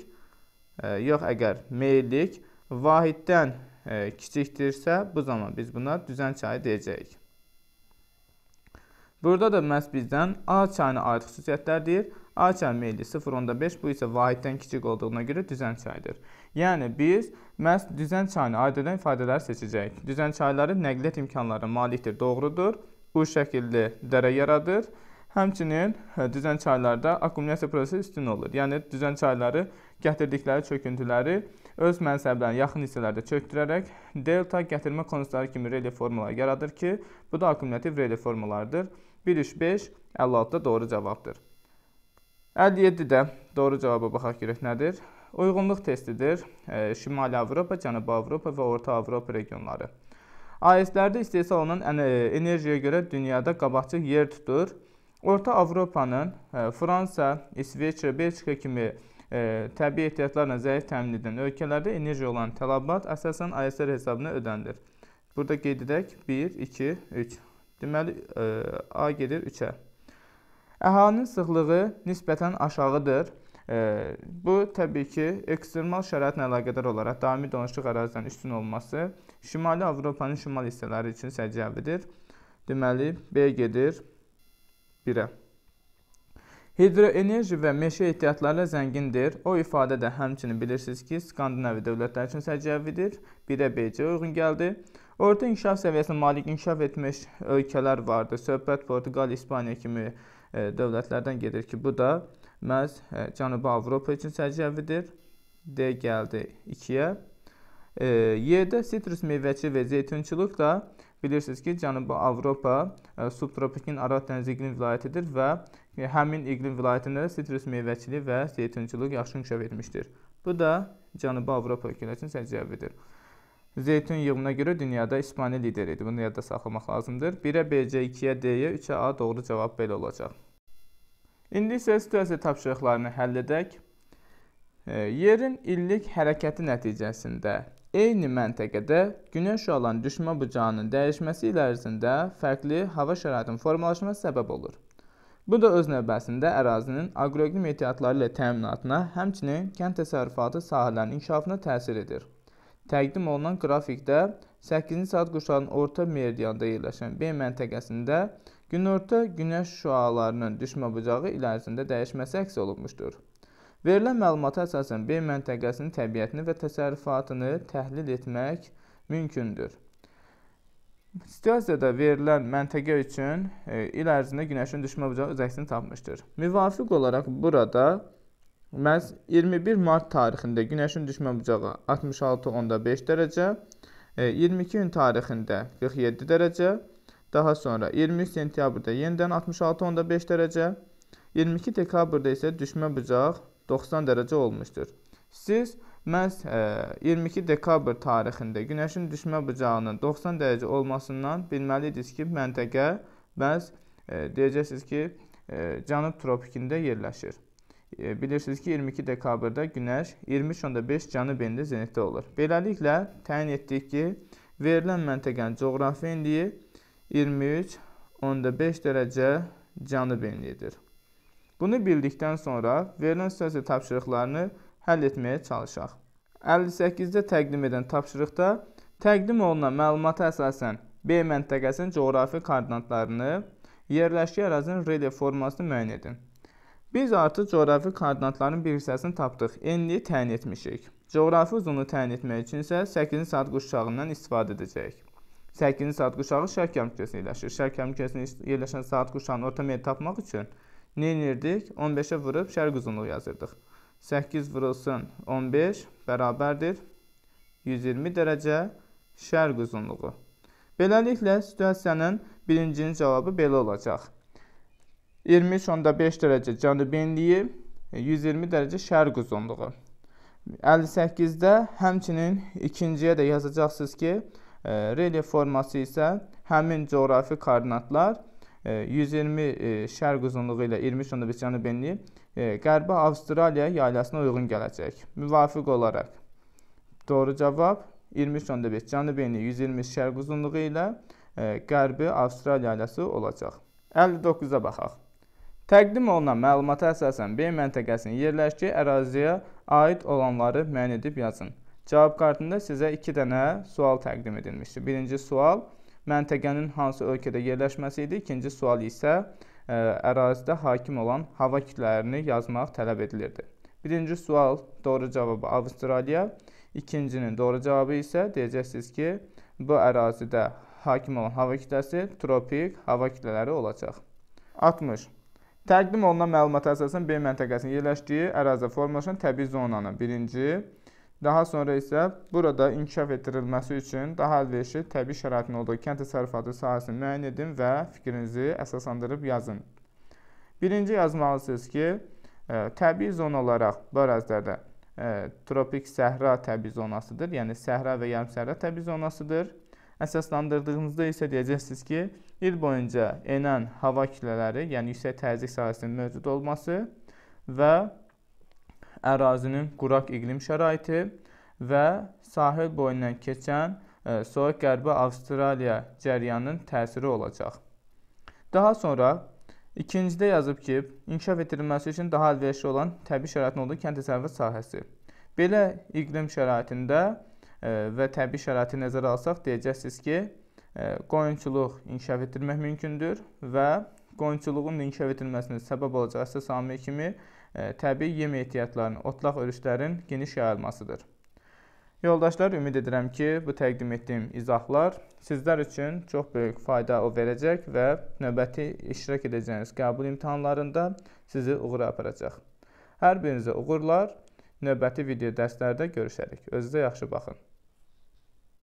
E, yox, əgər meyillik vahiddən e, kiçikdirsə, bu zaman biz buna düzən çayı deyəcəyik. Burada da məhz bizdən A çayına aid xüsusiyyətlər deyir. A çay meyli 0.5, bu isə vahiddən kiçik olduğuna görə düzən çaydır. Yəni biz məhz düzən çayına aid olan ifadələri seçəcəyik. Düzən çayları nəqliyyat imkanlarına malikdir, doğrudur. U şəkilli dərə yaradır. Həmçinin hə, düzən çaylarda akkumlyasiya prosesi üstün olur. Yəni düzən çayları gətirdikləri çöküntüləri öz mənsəblərinə yaxın hissələrdə çökdürərək delta gətirmə konusları kimi rele formulaları yaradır ki, bu da akkumulyativ rele formulalarıdır. 1 3 5 56 doğru cavabdır. 57-də doğru cavaba baxaq görək nədir? Uyğunluq testidir. E, Şimali Avropa, Cənubi Avropa və Orta Avropa regionları. AES-lərdə istehsal olunan e, enerjiyə görə dünyada qabaqcıl yer tutur. Orta Avropanın e, Fransa, İsveç, Belçika kimi e, təbii ehtiyatlarla zəif təmin edən ölkələrdə enerji olan tələbat əsasən ISR hesabına ödənilir. Burada qeyd edək 1, 2, 3. Deməli e, A gedir 3-ə. Əhalinin sıxlığı nisbətən aşağıdır. Bu təbii ki, ekstremal şəraitlə əlaqədar olaraq daimi donuşluq ərazisinin üstün olması Şimali Avropanın şimal hissələri üçün səciyyəvidir. Deməli B gedir 1-ə. Hidroenerji və meşə ehtiyatlarla zəngindir. O ifadə də həmçinin bilirsiniz ki, Skandinavi dövlətlər üçün səciyyəvidir. 1-ə BC uyğun gəldi. Orta inkişaf səviyyəsinə malik inkişaf etmiş ölkələr vardı. Söhbət Portuqal, İspaniya kimi e, dövlətlərdən gedir ki, bu da məhz e, Cənubi Avropa üçün səciyyəvidir. D gəldi 2-yə. E, yerdə sitrus meyvəçi və zeytunçuluq da Bilirsiniz ki, Cənubi Avropa e, subtropikin Arat dənizi iqlim vilayətidir və e, həmin iqlim vilayətində sitrus meyvəçiliyi və zeytunçuluq yaxşı inkişaf etmişdir. Bu da Cənubi Avropa ölkələri üçün səciyyəvidir. Zeytun yığımına görə dünyada İspaniya lideridir. Bunu yadda saxlamaq lazımdır. 1-ə BC, 2-yə D-yə, e, 3-ə A doğru cavab belə olacaq. İndi isə situasiya tapşırıqlarını həll edək. Yerin illik hərəkəti nəticəsində Eyni məntəqədə günəş olan düşmə bucağının dəyişməsi ilə ərzində fərqli hava şəraitinin formalaşmasına səbəb olur. Bu da öz növbəsində ərazinin aqroiqlim ehtiyatları ilə təminatına, həmçinin kənd təsərrüfatı sahələrinin inkişafına təsir edir. Təqdim olunan qrafikdə 8-ci saat quşağının orta meridianda yerləşən B məntəqəsində günorta günəş şüalarının düşmə bucağı ilə ərzində dəyişməsi əks olunmuşdur. Verilən məlumata əsasən B məntəqəsinin təbiətini və təsərrüfatını təhlil etmək mümkündür. Situasiyada verilən məntəqə üçün e, il ərzində günəşin düşmə bucağı öz əksini tapmışdır. Müvafiq olaraq burada məhz 21 mart tarixində günəşin düşmə bucağı 66.5 dərəcə, e, 22 iyun tarixində 47 dərəcə, daha sonra 23 sentyabrda yenidən 66.5 dərəcə, 22 dekabrda isə düşmə bucaq 90 dərəcə olmuşdur. Siz məhz e, 22 dekabr tarixində günəşin düşmə bucağının 90 dərəcə olmasından bilməli idiniz ki, məntəqə məhz e, deyəcəksiniz ki, e, cənub tropikində yerləşir. E, bilirsiniz ki, 22 dekabrda günəş 23.5 cənub enində zenitdə olur. Beləliklə təyin etdik ki, verilən məntəqənin coğrafi enliyi 23.5 dərəcə cənub enliyidir. Bunu bildikdən sonra verilən söz tapşırıqlarını həll etməyə çalışaq. 58-də təqdim edən tapşırıqda təqdim olunan məlumata əsasən B məntəqəsinin coğrafi koordinatlarını, yerləşdiyi ərazinin relyef formasını müəyyən edin. Biz artıq coğrafi koordinatların bir hissəsini tapdıq, enliyi təyin etmişik. Coğrafi uzunluğu təyin etmək üçün isə 8-ci saat quşağından istifadə edəcəyik. 8-ci saat quşağı şərk yarımkürəsində yerləşir. Şərk yarımkürəsində yerləşən saat quşağının orta meri tapmaq üçün Nə edirdik? 15-ə e vurub şərq uzunluğu yazırdıq. 8 vurulsun 15 bərabərdir 120 dərəcə şərq uzunluğu. Beləliklə, situasiyanın birincinin cavabı belə olacaq. 23.5 dərəcə cənub enliyi, 120 dərəcə şərq uzunluğu. 58-də həmçinin ikinciyə də yazacaqsınız ki, e, relyef forması isə həmin coğrafi koordinatlar 120 e, şərq uzunluğu ilə 23.5 benliyi e, Qərbi Avstraliya yaylasına uyğun gələcək. Müvafiq olaraq doğru cavab 23.5 canlı beyni 120 şərq uzunluğu ilə e, Qərbi Avstraliya yaylası olacaq. 59-a baxaq. Təqdim olunan məlumata əsasən B məntəqəsinin yerləşdiyi əraziyə aid olanları müəyyən edib yazın. Cavab kartında sizə 2 dənə sual təqdim edilmişdir. Birinci sual Məntəqənin hansı ölkədə yerləşməsi idi? İkinci sual isə ə, e, ərazidə hakim olan hava kütlələrini yazmaq tələb edilirdi. Birinci sual doğru cavabı Avstraliya, ikincinin doğru cavabı isə deyəcəksiniz ki, bu ərazidə hakim olan hava kütləsi tropik hava kütlələri olacaq. 60. Təqdim olunan məlumata əsasən B məntəqəsinin yerləşdiyi ərazidə formalaşan təbii zonanı birinci Daha sonra isə burada inkişaf etdirilməsi üçün daha əlverişli təbii şəraitin olduğu kənd təsərrüfatı sahəsini müəyyən edin və fikrinizi əsaslandırıb yazın. Birinci yazmalısınız ki, e, təbii zona olaraq bu ərazilərdə e, tropik səhra təbii zonasıdır, yəni səhra və yarımsəhra təbii zonasıdır. Əsaslandırdığınızda isə deyəcəksiniz ki, il boyunca enən hava kütlələri, yəni yüksək təzyiq sahəsinin mövcud olması və ərazinin quraq iqlim şəraiti və sahil boyundan keçən e, Soyuq Qərbi Avstraliya cəryanının təsiri olacaq. Daha sonra İkincidə yazıb ki, inkişaf etdirilməsi üçün daha əlverişli olan təbii şəraitin olduğu kənd təsərrüfat sahəsi. Belə iqlim şəraitində e, və təbii şəraiti nəzərə alsaq, deyəcəksiniz ki, e, qoyunçuluq inkişaf etdirmək mümkündür və qoyunçuluğun inkişaf etdirilməsinə səbəb olacaq əsas amil kimi E, təbii yem ehtiyatlarının, otlaq örüşlərin geniş yayılmasıdır. Yoldaşlar, ümid edirəm ki, bu təqdim etdiyim izahlar sizlər üçün çox böyük fayda o verəcək və növbəti iştirak edəcəyiniz qəbul imtahanlarında sizi uğura aparacaq. Hər birinizə uğurlar. Növbəti video dərslərdə görüşərik. Özünüzə yaxşı baxın.